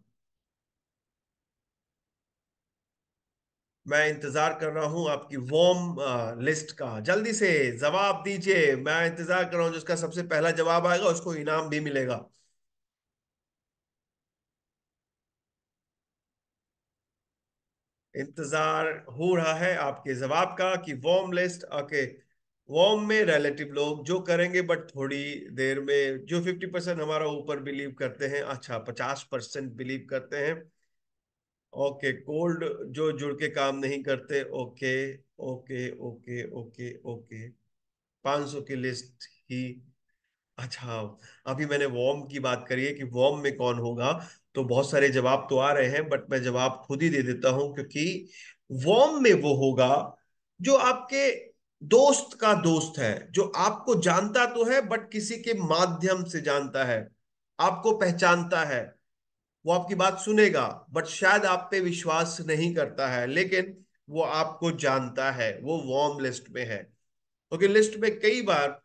मैं इंतजार कर रहा हूं आपकी वॉर्म लिस्ट का जल्दी से जवाब दीजिए मैं इंतजार कर रहा हूं जिसका सबसे पहला जवाब आएगा उसको इनाम भी मिलेगा इंतजार हो रहा है आपके जवाब का कि warm list okay okay. Warm में रिलेटिव लोग जो करेंगे बट थोड़ी देर में जो फिफ्टी परसेंट हमारा ऊपर बिलीव करते हैं अच्छा पचास परसेंट बिलीव करते हैं ओके कोल्ड जो जुड़ के काम नहीं करते okay okay okay okay okay पाँच सौ की लिस्ट ही अच्छा अभी मैंने वॉर्म की बात करी है कि वॉर्म में कौन होगा तो बहुत सारे जवाब तो आ रहे हैं बट मैं जवाब खुद ही दे देता हूं क्योंकि वॉर्म में वो होगा जो आपके दोस्त का दोस्त है जो आपको जानता तो है बट किसी के माध्यम से जानता है आपको पहचानता है वो आपकी बात सुनेगा बट शायद आप पे विश्वास नहीं करता है लेकिन वो आपको जानता है वो वार्म लिस्ट में है ओके लिस्ट में कई बार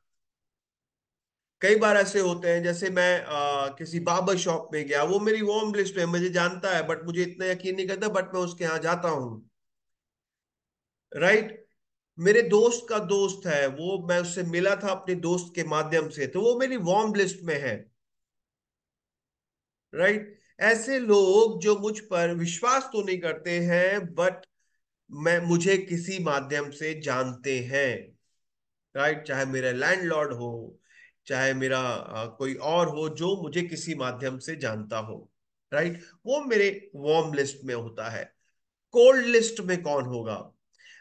कई बार ऐसे होते हैं जैसे मैं आ, किसी बाबर शॉप में गया वो मेरी वार्म लिस्ट में मुझे जानता है बट मुझे इतना यकीन नहीं करता बट मैं उसके यहां जाता हूं राइट मेरे दोस्त का दोस्त है वो मैं उससे मिला था अपने दोस्त के माध्यम से तो वो मेरी वार्म लिस्ट में है राइट right? ऐसे लोग जो मुझ पर विश्वास तो नहीं करते हैं बट मैं मुझे किसी माध्यम से जानते हैं राइट right? चाहे मेरा लैंडलॉर्ड हो चाहे मेरा कोई और हो जो मुझे किसी माध्यम से जानता हो राइट right? वो मेरे वार्म लिस्ट में होता है कोल्ड लिस्ट में कौन होगा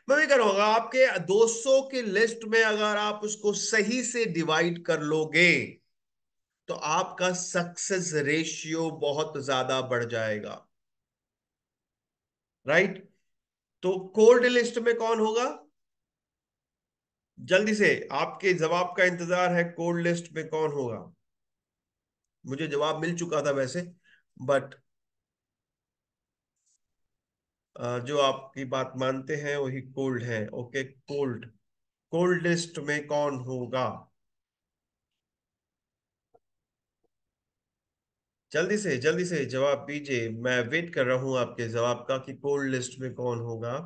मैं भी कह रहा हूँ आपके 200 की लिस्ट में अगर आप उसको सही से डिवाइड कर लोगे तो आपका सक्सेस रेशियो बहुत ज्यादा बढ़ जाएगा राइट right? तो कोल्ड लिस्ट में कौन होगा जल्दी से आपके जवाब का इंतजार है कोल्ड लिस्ट में कौन होगा मुझे जवाब मिल चुका था वैसे बट जो आपकी बात मानते हैं वही कोल्ड है ओके कोल्ड कोल्डेस्ट में कौन होगा जल्दी से जल्दी से जवाब दीजिए मैं वेट कर रहा हूं आपके जवाब का कि कोल्ड लिस्ट में कौन होगा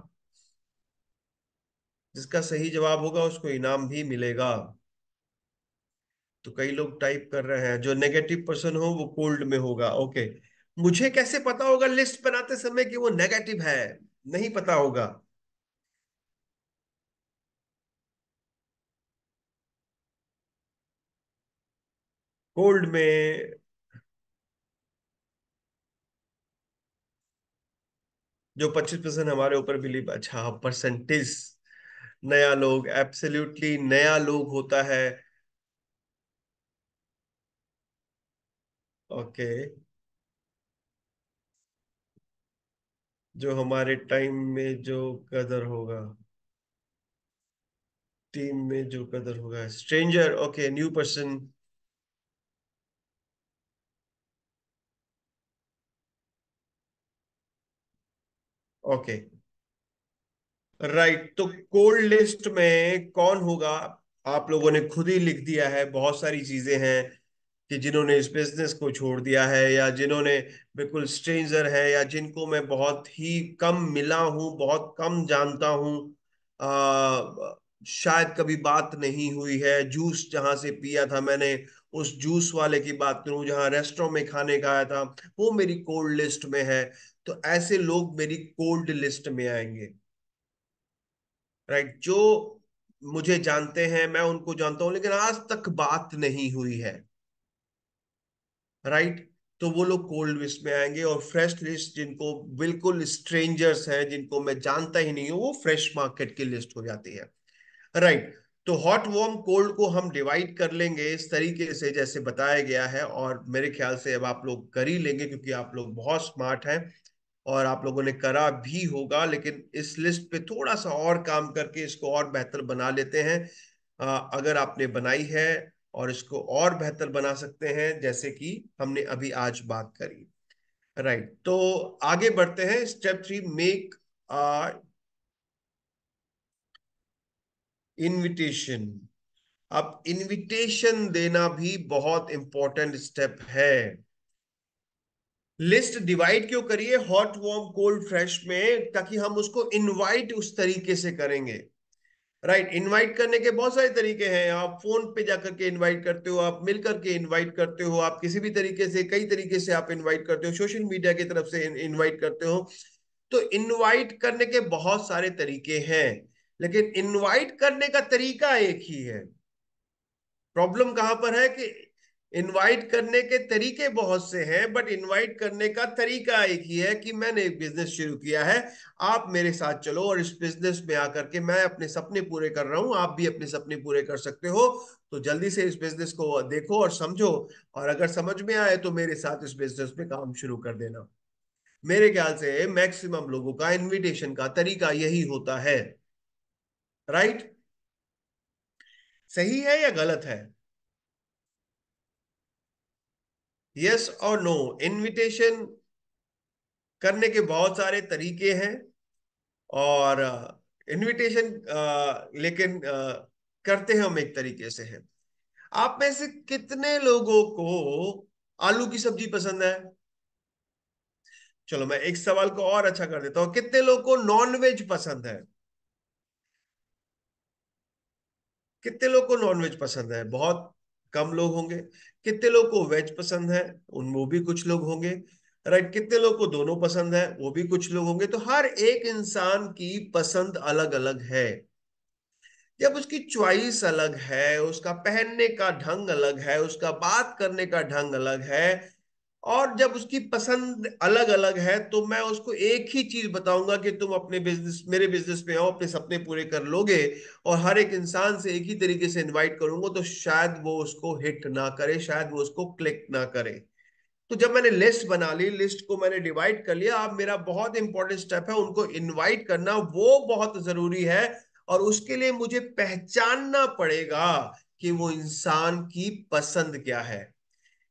जिसका सही जवाब होगा उसको इनाम भी मिलेगा तो कई लोग टाइप कर रहे हैं जो नेगेटिव पर्सन हो वो कोल्ड में होगा ओके okay. मुझे कैसे पता होगा लिस्ट बनाते समय कि वो नेगेटिव है नहीं पता होगा कोल्ड में जो 25 परसेंट हमारे ऊपर बिलीव अच्छा परसेंटेज नया लोग एब्सोल्युटली नया लोग होता है ओके okay. जो हमारे टाइम में जो कदर होगा टीम में जो कदर होगा stranger okay new person okay right तो कोल्ड लिस्ट में कौन होगा आप लोगों ने खुद ही लिख दिया है बहुत सारी चीजें हैं कि जिन्होंने इस बिजनेस को छोड़ दिया है या जिन्होंने बिल्कुल स्ट्रेंजर है या जिनको मैं बहुत ही कम मिला हूं बहुत कम जानता आ, शायद कभी बात नहीं हुई है जूस जहां से पिया था मैंने उस जूस वाले की बात करूं जहां रेस्टोरेंट में खाने का आया था वो मेरी कोल्ड लिस्ट में है तो ऐसे लोग मेरी कोल्ड लिस्ट में आएंगे राइट जो मुझे जानते हैं मैं उनको जानता हूं लेकिन आज तक बात नहीं हुई है राइट तो वो लोग कोल्ड लिस्ट में आएंगे और फ्रेश लिस्ट जिनको बिल्कुल स्ट्रेंजर्स हैं जिनको मैं जानता ही नहीं हूँ वो फ्रेश मार्केट की लिस्ट हो जाती है राइट right. तो हॉट वॉर्म कोल्ड को हम डिवाइड कर लेंगे इस तरीके से जैसे बताया गया है और मेरे ख्याल से अब आप लोग कर ही लेंगे क्योंकि आप लोग बहुत स्मार्ट हैं और आप लोगों ने करा भी होगा लेकिन इस लिस्ट पे थोड़ा सा और काम करके इसको और बेहतर बना लेते हैं अगर आपने बनाई है और इसको और बेहतर बना सकते हैं जैसे कि हमने अभी आज बात करी राइट right. तो आगे बढ़ते हैं स्टेप थ्री मेक इनविटेशन अब इनविटेशन देना भी बहुत इंपॉर्टेंट स्टेप है लिस्ट डिवाइड क्यों करिए हॉट वार्म कोल्ड फ्रेश में ताकि हम उसको इनवाइट उस तरीके से करेंगे राइट right, इनवाइट करने के बहुत सारे तरीके हैं आप फोन पे जाकर के इनवाइट करते हो आप मिल करके इनवाइट करते हो आप किसी भी तरीके से कई तरीके से आप इनवाइट करते हो सोशल मीडिया की तरफ से इनवाइट करते हो तो इनवाइट करने के बहुत सारे तरीके हैं लेकिन इनवाइट करने का तरीका एक ही है प्रॉब्लम कहां पर है कि इनवाइट करने के तरीके बहुत से हैं बट इनवाइट करने का तरीका एक ही है कि मैंने एक बिजनेस शुरू किया है आप मेरे साथ चलो और इस बिजनेस में आकर के मैं अपने सपने पूरे कर रहा हूं आप भी अपने सपने पूरे कर सकते हो तो जल्दी से इस बिजनेस को देखो और समझो और अगर समझ में आए तो मेरे साथ इस बिजनेस में काम शुरू कर देना मेरे ख्याल से मैक्सिमम लोगों का इन्विटेशन का तरीका यही होता है राइट सही है या गलत है यस और नो इनविटेशन करने के बहुत सारे तरीके हैं और इनविटेशन uh, uh, लेकिन uh, करते हैं हम एक तरीके से हैं आप में से कितने लोगों को आलू की सब्जी पसंद है चलो मैं एक सवाल को और अच्छा कर देता हूं कितने लोगों को नॉनवेज पसंद है कितने लोग को नॉनवेज पसंद है बहुत कम लोग होंगे कितने लोग को वेज पसंद है उन वो भी कुछ लोग होंगे राइट कितने लोग को दोनों पसंद है वो भी कुछ लोग होंगे तो हर एक इंसान की पसंद अलग अलग है जब उसकी च्वाइस अलग है उसका पहनने का ढंग अलग है उसका बात करने का ढंग अलग है और जब उसकी पसंद अलग अलग है तो मैं उसको एक ही चीज बताऊंगा कि तुम अपने बिजनेस मेरे बिजनेस में आओ अपने सपने पूरे कर लोगे और हर एक इंसान से एक ही तरीके से इनवाइट करूंगा तो शायद वो उसको हिट ना करे शायद वो उसको क्लिक ना करे तो जब मैंने लिस्ट बना ली लिस्ट को मैंने डिवाइड कर लिया अब मेरा बहुत इंपॉर्टेंट स्टेप है उनको इन्वाइट करना वो बहुत जरूरी है और उसके लिए मुझे पहचानना पड़ेगा कि वो इंसान की पसंद क्या है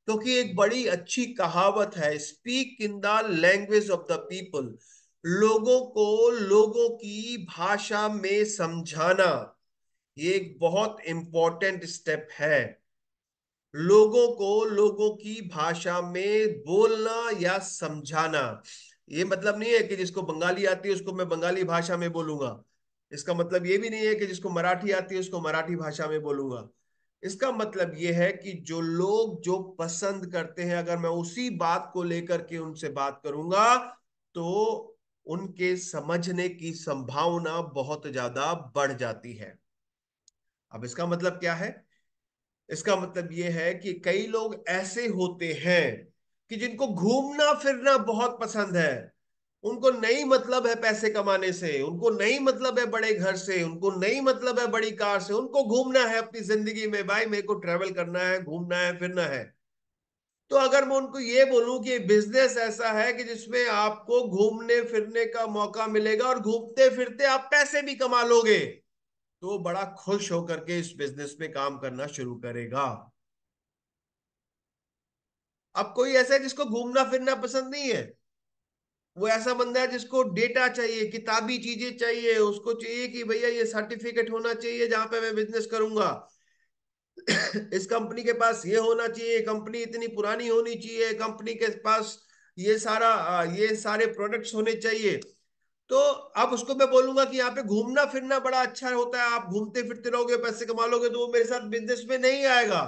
क्योंकि एक बड़ी अच्छी कहावत है speak in the language of the people लोगों को लोगों की भाषा में समझाना ये एक बहुत इंपॉर्टेंट स्टेप है लोगों को लोगों की भाषा में बोलना या समझाना ये मतलब नहीं है कि जिसको बंगाली आती है उसको मैं बंगाली भाषा में बोलूंगा इसका मतलब ये भी नहीं है कि जिसको मराठी आती है उसको मराठी भाषा में बोलूंगा इसका मतलब यह है कि जो लोग जो पसंद करते हैं अगर मैं उसी बात को लेकर के उनसे बात करूंगा तो उनके समझने की संभावना बहुत ज्यादा बढ़ जाती है अब इसका मतलब क्या है इसका मतलब यह है कि कई लोग ऐसे होते हैं कि जिनको घूमना फिरना बहुत पसंद है उनको नहीं मतलब है पैसे कमाने से उनको नहीं मतलब है बड़े घर से उनको नहीं मतलब है बड़ी कार से उनको घूमना है अपनी जिंदगी में भाई मेरे को ट्रेवल करना है घूमना है फिरना है तो अगर मैं उनको ये बोलूं कि बिजनेस ऐसा है कि जिसमें आपको घूमने फिरने का मौका मिलेगा और घूमते फिरते आप पैसे भी कमा लोगे तो बड़ा खुश होकर के इस बिजनेस में काम करना शुरू करेगा अब कोई ऐसा है जिसको घूमना फिरना पसंद नहीं है वो ऐसा बंदा है जिसको डेटा चाहिए किताबी चीजें चाहिए उसको चाहिए कि भैया ये सर्टिफिकेट होना चाहिए जहां पे मैं बिजनेस करूंगा इस कंपनी के पास ये होना चाहिए कंपनी इतनी पुरानी होनी चाहिए कंपनी के पास ये सारा ये सारे प्रोडक्ट्स होने चाहिए तो अब उसको मैं बोलूंगा कि यहाँ पे घूमना फिरना बड़ा अच्छा होता है आप घूमते फिरते रहोगे पैसे कमा लोगे तो वो मेरे साथ बिजनेस में नहीं आएगा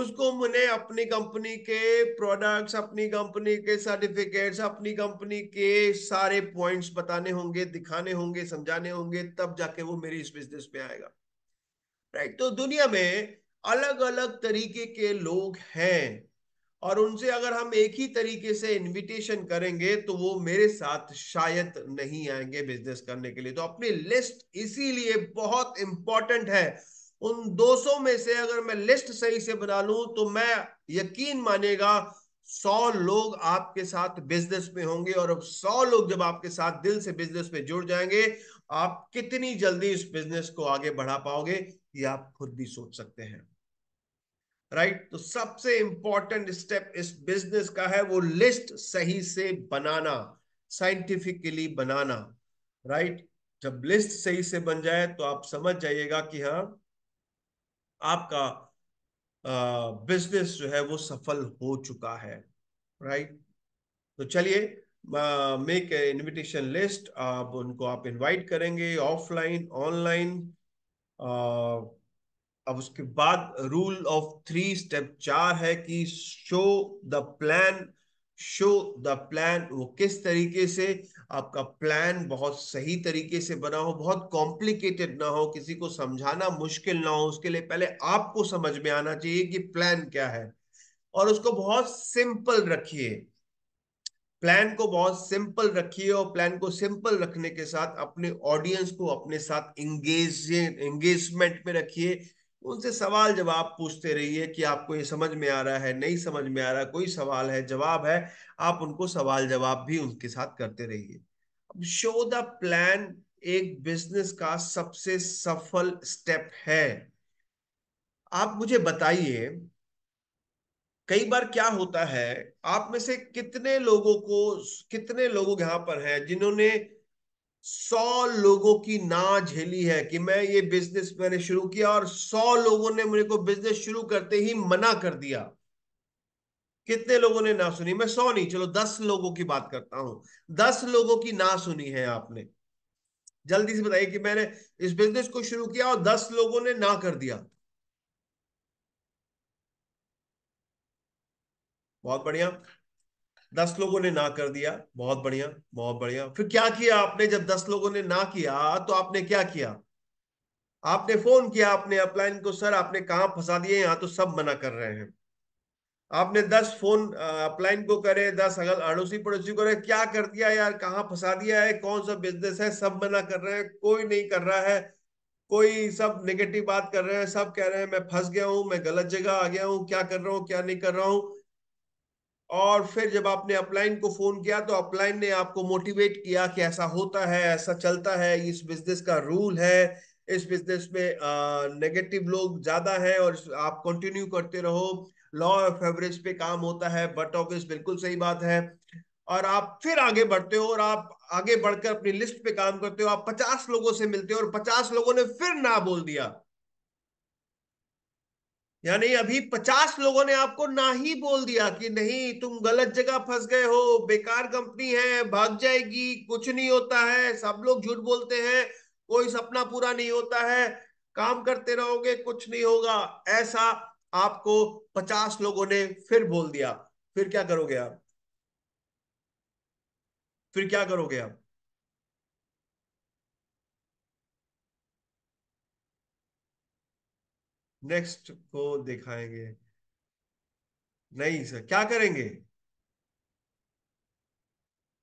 उसको मैंने अपनी कंपनी के प्रोडक्ट्स अपनी कंपनी के सर्टिफिकेट्स अपनी कंपनी के सारे पॉइंट्स बताने होंगे दिखाने होंगे समझाने होंगे तब जाके वो मेरी इस बिजनेस में आएगा राइट तो दुनिया में अलग अलग तरीके के लोग हैं और उनसे अगर हम एक ही तरीके से इनविटेशन करेंगे तो वो मेरे साथ शायद नहीं आएंगे बिजनेस करने के लिए तो अपनी लिस्ट इसीलिए बहुत इंपॉर्टेंट है उन 200 में से अगर मैं लिस्ट सही से बना लू तो मैं यकीन मानेगा सौ लोग आपके साथ बिजनेस में होंगे और अब सौ लोग जब आपके साथ दिल से बिजनेस में जुड़ जाएंगे आप कितनी जल्दी इस बिजनेस को आगे बढ़ा पाओगे ये आप खुद भी सोच सकते हैं राइट right? तो सबसे इंपॉर्टेंट स्टेप इस बिजनेस का है वो लिस्ट सही से बनाना साइंटिफिकली बनाना राइट right? जब लिस्ट सही से बन जाए तो आप समझ जाइएगा कि हाँ आपका बिजनेस जो है वो सफल हो चुका है राइट तो चलिए मेक ए इन्विटेशन लिस्ट आप उनको आप इनवाइट करेंगे ऑफलाइन ऑनलाइन अब उसके बाद रूल ऑफ थ्री स्टेप चार है कि show the plan show the plan वो किस तरीके से आपका प्लान बहुत सही तरीके से बना हो बहुत कॉम्प्लिकेटेड ना हो किसी को समझाना मुश्किल ना हो उसके लिए पहले आपको समझ में आना चाहिए कि प्लान क्या है और उसको बहुत सिंपल रखिए प्लान को बहुत सिंपल रखिए और प्लान को सिंपल रखने के साथ अपने ऑडियंस को अपने साथ एंगेज एंगेजमेंट में रखिए उनसे सवाल जवाब पूछते रहिए कि आपको ये समझ में आ रहा है नहीं समझ में आ रहा कोई सवाल है जवाब है आप उनको सवाल जवाब भी उनके साथ करते रहिए शो द प्लान एक बिजनेस का सबसे सफल स्टेप है आप मुझे बताइए कई बार क्या होता है आप में से कितने लोगों को कितने लोग यहां पर हैं जिन्होंने सौ लोगों की ना झेली है कि मैं ये बिजनेस मैंने शुरू किया और सौ लोगों ने मेरे को बिजनेस शुरू करते ही मना कर दिया कितने लोगों ने ना सुनी मैं सौ नहीं चलो दस लोगों की बात करता हूं दस लोगों की ना सुनी है आपने जल्दी से बताइए कि मैंने इस बिजनेस को शुरू किया और दस लोगों ने ना कर दिया बहुत बढ़िया दस लोगों ने ना कर दिया बहुत बढ़िया बहुत बढ़िया फिर क्या किया आपने जब दस लोगों ने ना किया तो आपने क्या किया आपने फोन किया आपने अपलाइन को सर आपने कहा फंसा दिए यहाँ तो सब मना कर रहे हैं आपने दस फोन अपलाइन को करे दस अगल अड़ोसी पड़ोसी को करे क्या कर दिया यार कहा फंसा दिया है कौन सा बिजनेस है सब मना कर रहे हैं कोई नहीं कर रहा है कोई सब नेगेटिव बात कर रहे हैं सब कह रहे हैं मैं फंस गया हूँ मैं गलत जगह आ गया हूँ क्या कर रहा हूँ क्या नहीं कर रहा हूँ और फिर जब आपने अपलाइन को फोन किया तो अपलाइन ने आपको मोटिवेट किया कि ऐसा होता है ऐसा चलता है इस बिजनेस का रूल है इस बिजनेस में नेगेटिव लोग ज्यादा है और आप कंटिन्यू करते रहो लॉ ऑफ एवरेज पे काम होता है बट ऑफिस बिल्कुल सही बात है और आप फिर आगे बढ़ते हो और आप आगे बढ़कर अपनी लिस्ट पे काम करते हो आप पचास लोगों से मिलते हो और पचास लोगों ने फिर ना बोल दिया यानी अभी पचास लोगों ने आपको ना ही बोल दिया कि नहीं तुम गलत जगह फंस गए हो बेकार कंपनी है भाग जाएगी कुछ नहीं होता है सब लोग झूठ बोलते हैं कोई सपना पूरा नहीं होता है काम करते रहोगे कुछ नहीं होगा ऐसा आपको पचास लोगों ने फिर बोल दिया फिर क्या करोगे आप फिर क्या करोगे आप नेक्स्ट को दिखाएंगे नहीं सर क्या करेंगे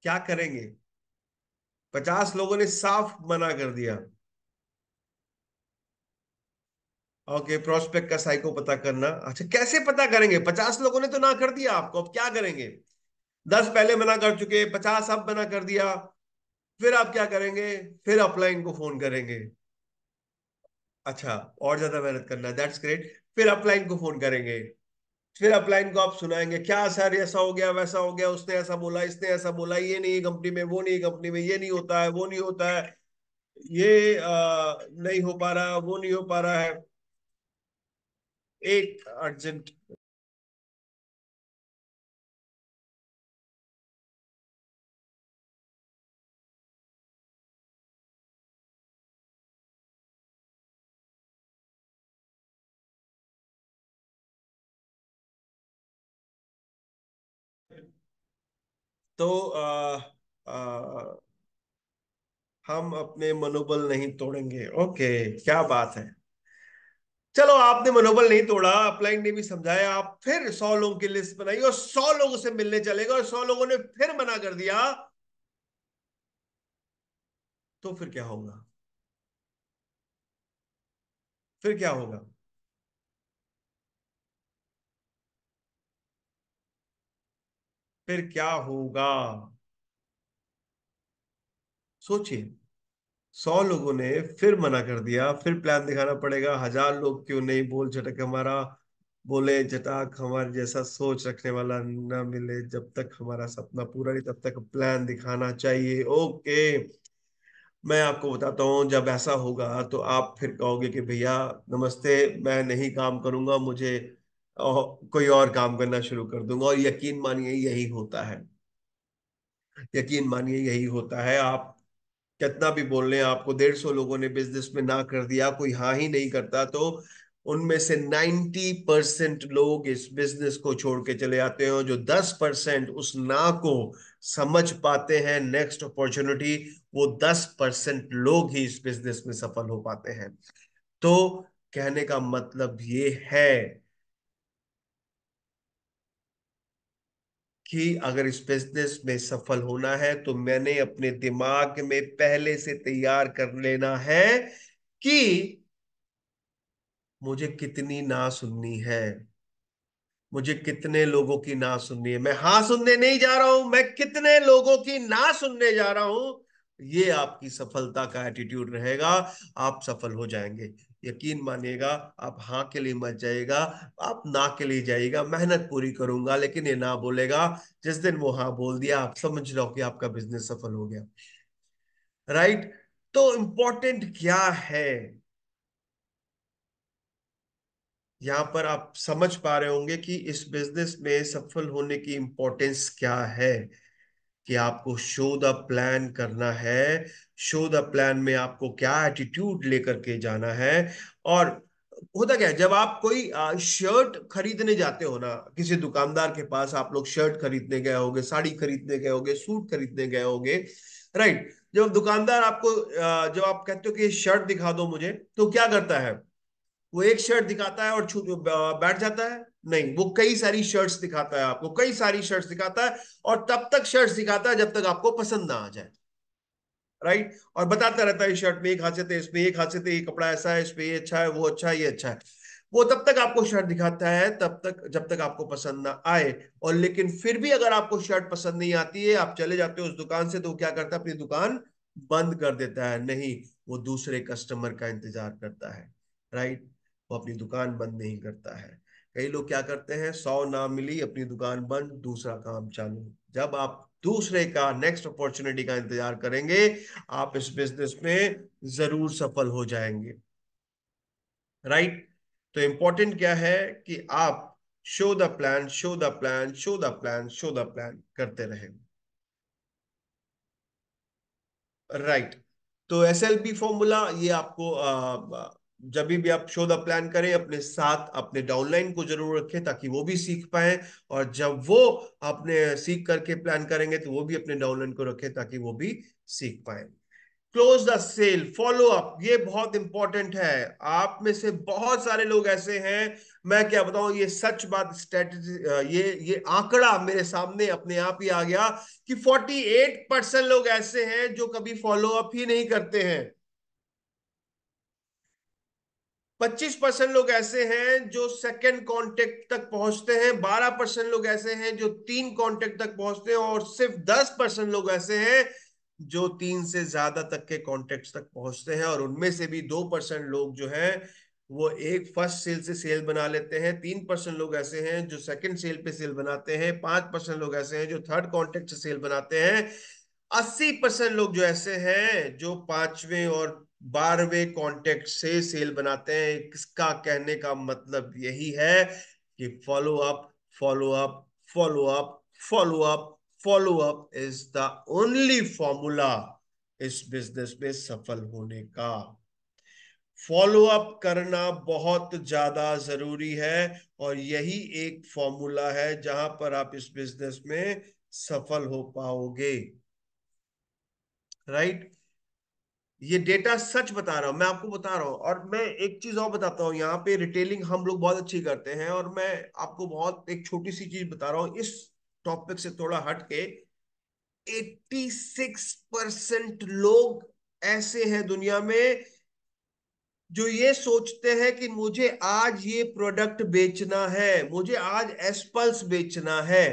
क्या करेंगे पचास लोगों ने साफ मना कर दिया ओके प्रोस्पेक्ट का साइको पता करना अच्छा कैसे पता करेंगे पचास लोगों ने तो ना कर दिया आपको अब क्या करेंगे दस पहले मना कर चुके पचास अब मना कर दिया फिर आप क्या करेंगे फिर अपलाइन को फोन करेंगे अच्छा और ज्यादा मेहनत करना दैट्स ग्रेट फिर अपलाइन को फोन करेंगे फिर अपलाइन को आप सुनाएंगे क्या सर ऐसा हो गया वैसा हो गया उसने ऐसा बोला इसने ऐसा बोला ये नहीं कंपनी में वो नहीं कंपनी में ये नहीं होता है वो नहीं होता है ये आ, नहीं हो पा रहा वो नहीं हो पा रहा है एक अर्जेंट तो आ, आ, हम अपने मनोबल नहीं तोड़ेंगे ओके क्या बात है चलो आपने मनोबल नहीं तोड़ा अपलाइन ने भी समझाया आप फिर सौ लोगों की लिस्ट बनाई और सौ लोगों से मिलने चले गए और सौ लोगों ने फिर मना कर दिया तो फिर क्या होगा फिर क्या होगा फिर क्या होगा सोचिए सौ लोगों ने फिर मना कर दिया फिर प्लान दिखाना पड़ेगा हजार लोग क्यों नहीं बोल झटक हमारा बोले झटाक हमारे जैसा सोच रखने वाला न मिले जब तक हमारा सपना पूरा नहीं तब तक प्लान दिखाना चाहिए ओके मैं आपको बताता हूँ जब ऐसा होगा तो आप फिर कहोगे कि भैया नमस्ते मैं नहीं काम करूंगा मुझे कोई और काम करना शुरू कर दूंगा और यकीन मानिए यही होता है यकीन मानिए यही होता है आप कितना भी बोल लें आपको डेढ़ सौ लोगों ने बिजनेस में ना कर दिया कोई हाँ ही नहीं करता तो उनमें से नाइन्टी परसेंट लोग इस बिजनेस को छोड़ के चले आते हैं और जो दस परसेंट उस ना को समझ पाते हैं नेक्स्ट अपॉर्चुनिटी वो दस परसेंट लोग ही इस बिजनेस में सफल हो पाते हैं तो कहने का मतलब ये है कि अगर इस बिजनेस में सफल होना है तो मैंने अपने दिमाग में पहले से तैयार कर लेना है कि मुझे कितनी ना सुननी है मुझे कितने लोगों की ना सुननी है मैं हाँ सुनने नहीं जा रहा हूं मैं कितने लोगों की ना सुनने जा रहा हूं ये आपकी सफलता का एटीट्यूड रहेगा आप सफल हो जाएंगे यकीन मानिएगा आप हाँ के लिए मत जाएगा आप ना के लिए जाएगा मेहनत पूरी करूंगा लेकिन ये ना बोलेगा जिस दिन वो हाँ बोल दिया आप समझ लो कि आपका बिजनेस सफल हो गया राइट तो इम्पोर्टेंट क्या है यहां पर आप समझ पा रहे होंगे कि इस बिजनेस में सफल होने की इंपॉर्टेंस क्या है कि आपको शो द प्लान करना है शो द प्लान में आपको क्या एटीट्यूड लेकर के जाना है और होता क्या है जब आप कोई शर्ट खरीदने जाते हो ना किसी दुकानदार के पास आप लोग शर्ट खरीदने गए होगे साड़ी खरीदने गए होगे सूट खरीदने गए होगे राइट जब दुकानदार आपको जब आप कहते हो कि शर्ट दिखा दो मुझे तो क्या करता है वो एक शर्ट दिखाता है और बैठ जाता है नहीं वो कई सारी शर्ट्स दिखाता है आपको कई सारी शर्ट्स दिखाता है और तब तक शर्ट्स दिखाता है जब तक आपको पसंद ना आ जाए राइट और बताता रहता है शर्ट में एक खासियत है इसमें ये खासियत है ये कपड़ा ऐसा है इसमें ये अच्छा है वो अच्छा है ये अच्छा है वो तब तक आपको शर्ट दिखाता है तब तक जब तक आपको पसंद ना आए और लेकिन फिर भी अगर आपको शर्ट पसंद नहीं आती है आप चले जाते हो उस दुकान से तो क्या करता है अपनी दुकान बंद कर देता है नहीं वो दूसरे कस्टमर का इंतजार करता है राइट वो अपनी दुकान बंद नहीं करता है कई लोग क्या करते हैं सौ ना मिली अपनी दुकान बंद दूसरा काम चालू जब आप दूसरे का नेक्स्ट अपॉर्चुनिटी का इंतजार करेंगे आप इस बिजनेस में जरूर सफल हो जाएंगे राइट right? तो इंपॉर्टेंट क्या है कि आप show the plan show the plan show the plan show the plan करते रहे राइट right. तो एस एल पी फॉर्मूला ये आपको आ, आ, जब भी आप शो द प्लान करें अपने साथ अपने डाउनलाइन को जरूर रखें ताकि वो भी सीख पाए और जब वो अपने सीख करके प्लान करेंगे तो वो भी अपने डाउनलाइन को रखें ताकि वो भी सीख पाए close the sale follow up ये बहुत इंपॉर्टेंट है आप में से बहुत सारे लोग ऐसे हैं मैं क्या बताऊं ये सच बात स्ट्रेटी ये ये आंकड़ा मेरे सामने अपने आप ही आ गया कि 48 परसेंट लोग ऐसे हैं जो कभी फॉलो अप ही नहीं करते हैं पच्चीस परसेंट लोग ऐसे हैं जो सेकंड कांटेक्ट तक पहुंचते हैं बारह परसेंट लोग ऐसे हैं जो तीन कांटेक्ट तक पहुंचते हैं और सिर्फ दस परसेंट लोग ऐसे हैं जो तीन से ज्यादा तक के कॉन्टेक्ट तक पहुंचते हैं और उनमें से भी दो परसेंट लोग जो है वो एक फर्स्ट सेल से सेल बना लेते हैं तीन परसेंट लोग ऐसे हैं जो सेकंड सेल पे सेल बनाते हैं पांच परसेंट लोग ऐसे हैं जो थर्ड कॉन्टेक्ट से सेल बनाते हैं अस्सी परसेंट लोग जो ऐसे हैं जो पांचवें और बारहवें कॉन्टेक्ट से सेल बनाते हैं किसका कहने का मतलब यही है कि follow up follow up follow up follow up follow up is the only formula इस बिजनेस में सफल होने का फॉलो अप करना बहुत ज्यादा जरूरी है और यही एक फॉर्मूला है जहां पर आप इस बिजनेस में सफल हो पाओगे राइट right? ये डेटा सच बता रहा हूं मैं आपको बता रहा हूँ और मैं एक चीज और बताता हूँ यहाँ पे रिटेलिंग हम लोग बहुत अच्छी करते हैं और मैं आपको बहुत एक छोटी सी चीज बता रहा हूँ इस टॉपिक से थोड़ा हट के 86 परसेंट लोग ऐसे हैं दुनिया में जो ये सोचते हैं कि मुझे आज ये प्रोडक्ट बेचना है मुझे आज एसपल्स बेचना है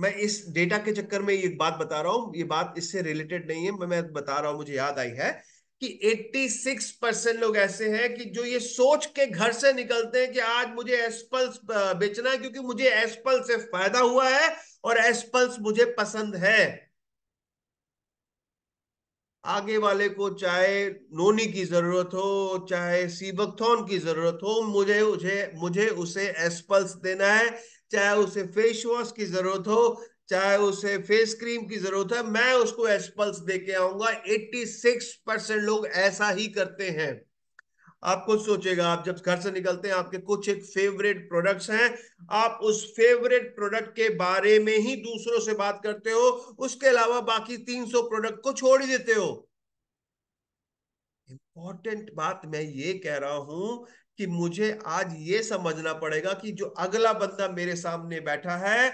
मैं इस डेटा के चक्कर में ये बात बता रहा हूँ ये बात इससे रिलेटेड नहीं है मैं बता रहा हूं मुझे याद आई है कि 86 परसेंट लोग ऐसे हैं कि जो ये सोच के घर से निकलते हैं कि आज मुझे एसपल्स बेचना है क्योंकि मुझे एसपल से फायदा हुआ है और एसपल्स मुझे पसंद है आगे वाले को चाहे नोनी की जरूरत हो चाहे सीबकथोन की जरूरत हो मुझे उसे मुझे उसे एसपल्स देना है चाहे उसे फेस वॉश की जरूरत हो चाहे उसे फेस क्रीम की जरूरत है मैं उसको एसपल्स दे के आऊंगा सिक्स परसेंट लोग ऐसा ही करते हैं आप कुछ सोचेगा आप जब घर से निकलते हैं आपके कुछ एक फेवरेट प्रोडक्ट्स हैं आप उस फेवरेट प्रोडक्ट के बारे में ही दूसरों से बात करते हो उसके अलावा बाकी 300 प्रोडक्ट को छोड़ देते हो इंपॉर्टेंट बात मैं ये कह रहा हूं कि मुझे आज ये समझना पड़ेगा कि जो अगला बंदा मेरे सामने बैठा है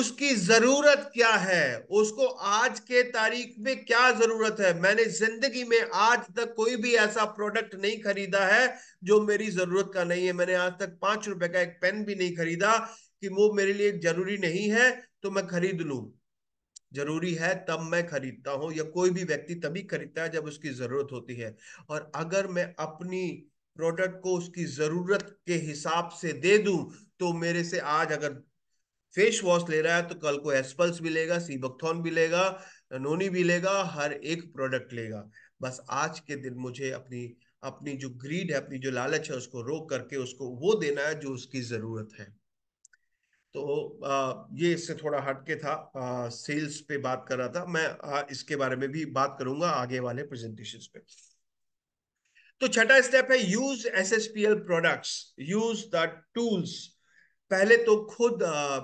उसकी जरूरत क्या है उसको आज के तारीख में क्या जरूरत है मैंने जिंदगी में आज तक कोई भी ऐसा प्रोडक्ट नहीं खरीदा है जो मेरी जरूरत का नहीं है मैंने आज तक पांच रुपए का एक पेन भी नहीं खरीदा कि वो मेरे लिए जरूरी नहीं है तो मैं खरीद लू जरूरी है तब मैं खरीदता हूं या कोई भी व्यक्ति तभी खरीदता है जब उसकी जरूरत होती है और अगर मैं अपनी प्रोडक्ट को उसकी जरूरत के हिसाब से दे दूं तो मेरे से आज अगर फेस वॉश ले रहा है तो कल को एसपल्स भी लेगा सीबकथॉन भी लेगा नोनी भी लेगा हर एक प्रोडक्ट लेगा बस आज के दिन मुझे अपनी अपनी जो ग्रीड है अपनी जो लालच है उसको रोक करके उसको वो देना है जो उसकी जरूरत है तो आ, ये इससे थोड़ा हटके था आ, सेल्स पे बात कर रहा था मैं आ, इसके बारे में भी बात करूंगा आगे वाले प्रेजेंटेशन पे तो छठा स्टेप है use SSPL products use the tools पहले तो खुद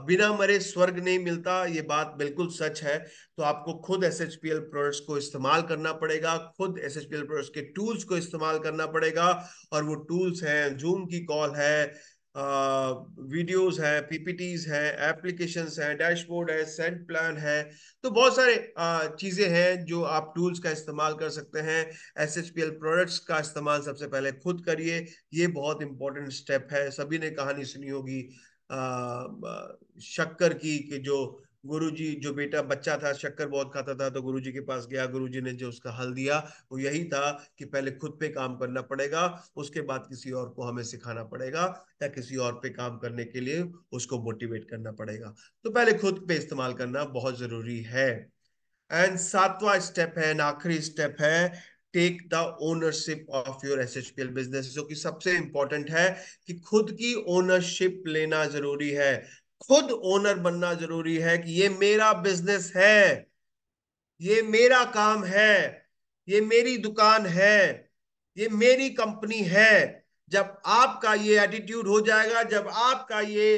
बिना मरे स्वर्ग नहीं मिलता ये बात बिल्कुल सच है तो आपको खुद S H P L products को इस्तेमाल करना पड़ेगा खुद S H P L products के टूल्स को इस्तेमाल करना पड़ेगा और वो टूल्स हैं जूम की कॉल है वीडियोस है पीपीटीज है एप्लीकेशंस है डैशबोर्ड है सेंट प्लान है तो बहुत सारे चीज़ें हैं जो आप टूल्स का इस्तेमाल कर सकते हैं S H P L products का इस्तेमाल सबसे पहले खुद करिए ये बहुत इंपॉर्टेंट स्टेप है सभी ने कहानी सुनी होगी शक्कर की कि जो गुरुजी जो बेटा बच्चा था शक्कर बहुत खाता था तो गुरुजी के पास गया गुरुजी ने जो उसका हल दिया वो यही था कि पहले खुद पे काम करना पड़ेगा उसके बाद किसी और को हमें सिखाना पड़ेगा या किसी और पे काम करने के लिए उसको मोटिवेट करना पड़ेगा तो पहले खुद पे इस्तेमाल करना बहुत जरूरी है एंड सातवा स्टेप है आखिरी स्टेप है take the ownership of your S H P L business जो कि सबसे इंपॉर्टेंट है कि खुद की ओनरशिप लेना जरूरी है खुद ओनर बनना जरूरी है कि ये मेरा बिजनेस है ये मेरा काम है ये मेरी दुकान है ये मेरी कंपनी है जब आपका ये एटीट्यूड हो जाएगा जब आपका ये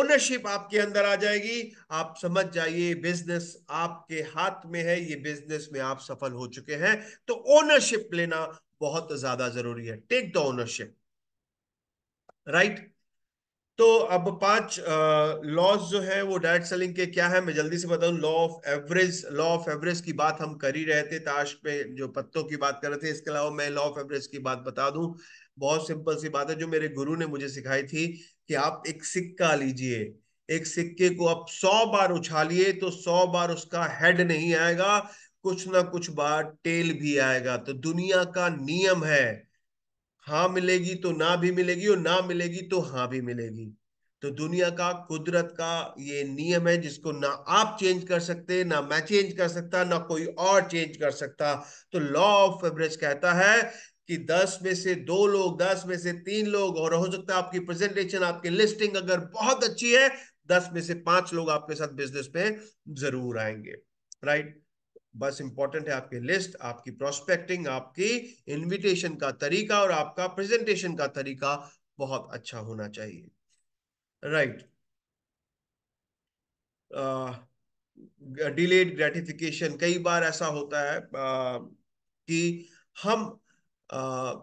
ओनरशिप आपके अंदर आ जाएगी आप समझ जाइए बिजनेस आपके हाथ में है ये बिजनेस में आप सफल हो चुके हैं तो ओनरशिप लेना बहुत ज्यादा जरूरी है टेक द ओनरशिप राइट तो अब पांच लॉज जो है वो डायरेक्ट सेलिंग के क्या है मैं जल्दी से बताऊं law of average law of average की बात हम कर ही रहे थे ताश पे जो पत्तों की बात कर रहे थे इसके अलावा मैं लॉ ऑफ एवरेज की बात बता दूं बहुत सिंपल सी बात है जो मेरे गुरु ने मुझे सिखाई थी कि आप एक सिक्का लीजिए एक सिक्के को आप सौ बार उछालिए तो सौ बार उसका हेड नहीं आएगा कुछ ना कुछ बार टेल भी आएगा तो दुनिया का नियम है हाँ मिलेगी तो ना भी मिलेगी और ना मिलेगी तो हाँ भी मिलेगी तो दुनिया का कुदरत का ये नियम है जिसको ना आप चेंज कर सकते ना मैं चेंज कर सकता ना कोई और चेंज कर सकता तो लॉ ऑफ एवरेज कहता है कि दस में से दो लोग दस में से तीन लोग और हो सकता है आपकी प्रेजेंटेशन आपकी लिस्टिंग अगर बहुत अच्छी है दस में से पांच लोग आपके साथ बिजनेस पे जरूर आएंगे राइट बस इंपॉर्टेंट है आपकी लिस्ट आपकी प्रोस्पेक्टिंग आपकी इनविटेशन का तरीका और आपका प्रेजेंटेशन का तरीका बहुत अच्छा होना चाहिए राइट डिलेड ग्रेटिफिकेशन कई बार ऐसा होता है uh, कि हम uh,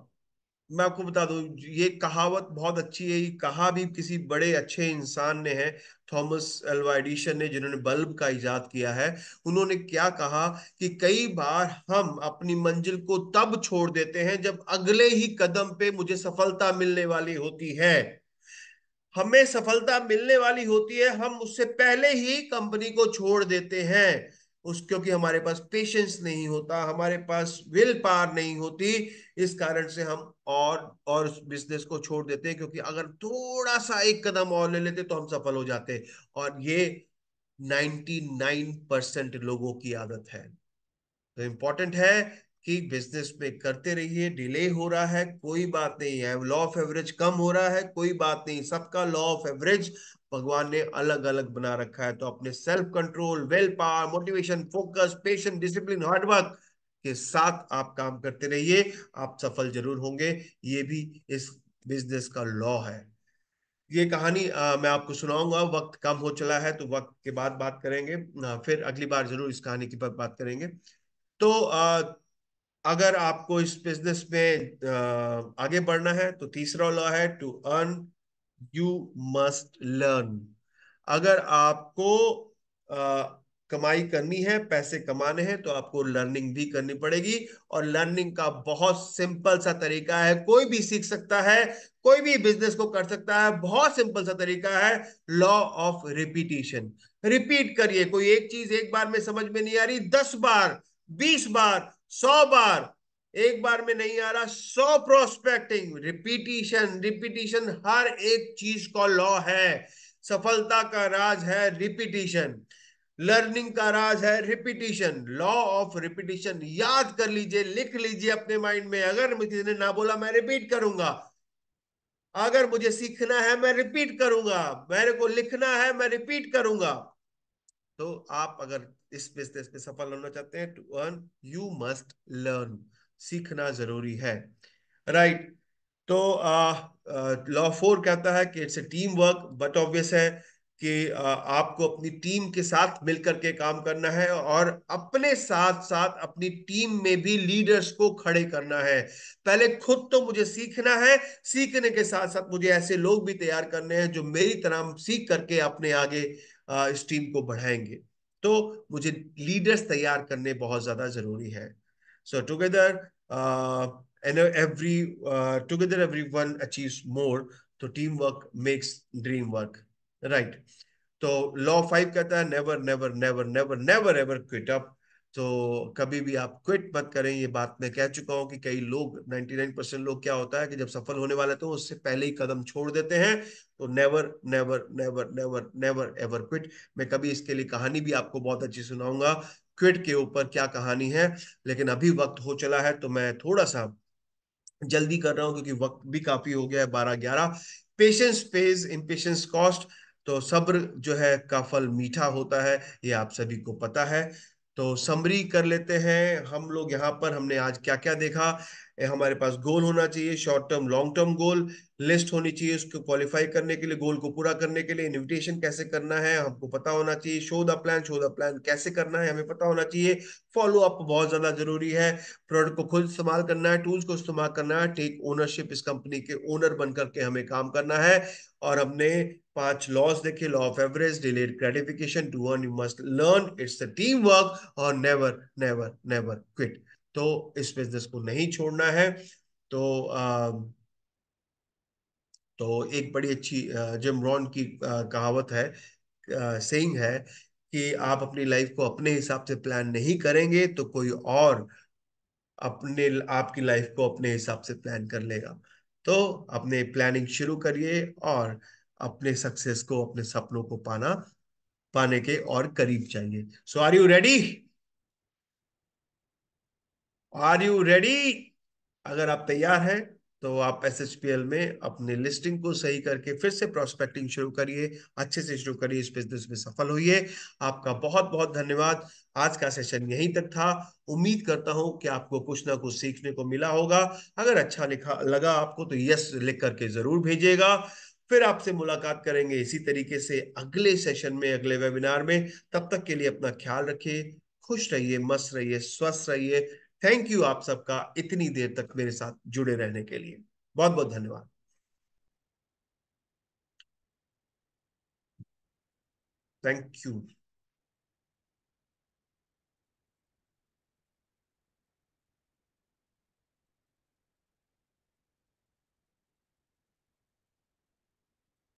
मैं आपको बता दू ये कहावत बहुत अच्छी है ये कहा भी किसी बड़े अच्छे इंसान ने है थॉमस एल्वा एडिशन ने जिन्होंने बल्ब का इजाद किया है उन्होंने क्या कहा कि कई बार हम अपनी मंजिल को तब छोड़ देते हैं जब अगले ही कदम पे मुझे सफलता मिलने वाली होती है हमें सफलता मिलने वाली होती है हम उससे पहले ही कंपनी को छोड़ देते हैं उस क्योंकि हमारे पास पेशेंस नहीं होता हमारे पास विल पार नहीं होती इस कारण से हम और और बिजनेस को छोड़ देते हैं क्योंकि अगर थोड़ा सा एक कदम और ले लेते तो हम सफल हो जाते और ये 99 परसेंट लोगों की आदत है तो इंपॉर्टेंट है कि बिजनेस में करते रहिए डिले हो रहा है कोई बात नहीं है लॉ ऑफ एवरेज कम हो रहा है कोई बात नहीं सबका लॉ ऑफ एवरेज भगवान ने अलग अलग बना रखा है तो अपने self control will power motivation focus patience discipline hard work के साथ आप काम करते रहिए आप सफल जरूर होंगे ये भी इस बिजनेस का लॉ है ये कहानी आ, मैं आपको सुनाऊंगा वक्त कम हो चला है तो वक्त के बाद बात करेंगे आ, फिर अगली बार जरूर इस कहानी की बात करेंगे तो आ, अगर आपको इस बिजनेस में आ, आगे बढ़ना है तो तीसरा लॉ है to earn you must learn अगर आपको आ, कमाई करनी है पैसे कमाने हैं तो आपको लर्निंग भी करनी पड़ेगी और लर्निंग का बहुत सिंपल सा तरीका है कोई भी सीख सकता है कोई भी बिजनेस को कर सकता है बहुत सिंपल सा तरीका है लॉ ऑफ रिपीटेशन रिपीट करिए कोई एक चीज एक बार में समझ में नहीं आ रही दस बार बीस बार सौ बार एक बार में नहीं आ रहा सौ प्रोस्पेक्टिंग रिपीटिशन रिपीटिशन हर एक चीज का लॉ है सफलता का राज है रिपीटिशन लर्निंग का राज है रिपीटिशन लॉ ऑफ रिपीटिशन याद कर लीजिए लिख लीजिए अपने माइंड में अगर किसी ने ना बोला मैं रिपीट करूंगा अगर मुझे सीखना है मैं रिपीट करूंगा मेरे को लिखना है मैं रिपीट करूंगा तो आप अगर इस बिजनेस में सफल होना चाहते हैं to earn you must learn सीखना जरूरी है राइट right. तो लॉ फोर कहता है कि it's a team work but obvious है कि आ, आपको अपनी टीम के साथ मिलकर के काम करना है और अपने साथ साथ अपनी टीम में भी लीडर्स को खड़े करना है पहले खुद तो मुझे सीखना है सीखने के साथ साथ मुझे ऐसे लोग भी तैयार करने हैं जो मेरी तरह सीख करके अपने आगे आ, इस टीम को बढ़ाएंगे तो मुझे लीडर्स तैयार करने बहुत ज्यादा जरूरी है So together, uh, and every uh, together everyone achieves more. so teamwork makes dream work right तो लॉ फाइव कहता है never never never never never ever quit up तो कभी भी आप क्विट मत करें ये बात मैं कह चुका हूं कि कई लोग 99 परसेंट लोग क्या होता है कि जब सफल होने वाले तो उससे पहले ही कदम छोड़ देते हैं तो never never never never never ever quit मैं कभी इसके लिए कहानी भी आपको बहुत अच्छी सुनाऊंगा स्क्विड के ऊपर क्या कहानी है लेकिन अभी वक्त हो चला है तो मैं थोड़ा सा जल्दी कर रहा हूं क्योंकि वक्त भी काफी हो गया है बारह ग्यारह patience pays impatience cost तो सब्र जो है का फल मीठा होता है ये आप सभी को पता है तो समरी कर लेते हैं हम लोग यहाँ पर हमने आज क्या क्या देखा हमारे पास गोल होना चाहिए short term long term goal list होनी चाहिए उसको क्वालिफाई करने के लिए गोल को पूरा करने के लिए इन्विटेशन कैसे करना है हमको पता होना चाहिए show the plan show the plan कैसे करना है हमें पता होना चाहिए फॉलो अप बहुत ज्यादा जरूरी है प्रोडक्ट को खुद इस्तेमाल करना है टूल्स को इस्तेमाल करना है टेक ओनरशिप इस कंपनी के ओनर बन करके हमें काम करना है और हमने पांच लॉस देखे law of average delayed gratification to earn you must learn it's the team work और नेवर नेवर नेवर क्विट तो इस बिजनेस को नहीं छोड़ना है तो आ, तो एक बड़ी अच्छी जिम रॉन की कहावत है सेइंग है कि आप अपनी लाइफ को अपने हिसाब से प्लान नहीं करेंगे तो कोई और अपने आपकी लाइफ को अपने हिसाब से प्लान कर लेगा तो अपने प्लानिंग शुरू करिए और अपने सक्सेस को अपने सपनों को पाना पाने के और करीब चाहिए so are you ready are you ready अगर आप तैयार हैं तो आप एस में अपने लिस्टिंग को सही करके फिर से प्रोस्पेक्टिंग शुरू करिए अच्छे से शुरू करिए इस बिजनेस में सफल होइए आपका बहुत बहुत धन्यवाद आज का सेशन यहीं तक था उम्मीद करता हूं कि आपको कुछ ना कुछ सीखने को मिला होगा अगर अच्छा लिखा लगा आपको तो यस लिख करके जरूर भेजिएगा फिर आपसे मुलाकात करेंगे इसी तरीके से अगले सेशन में अगले वेबिनार में तब तक के लिए अपना ख्याल रखिए खुश रहिए मस्त रहिए स्वस्थ रहिए थैंक यू आप सबका इतनी देर तक मेरे साथ जुड़े रहने के लिए बहुत बहुत धन्यवाद थैंक यू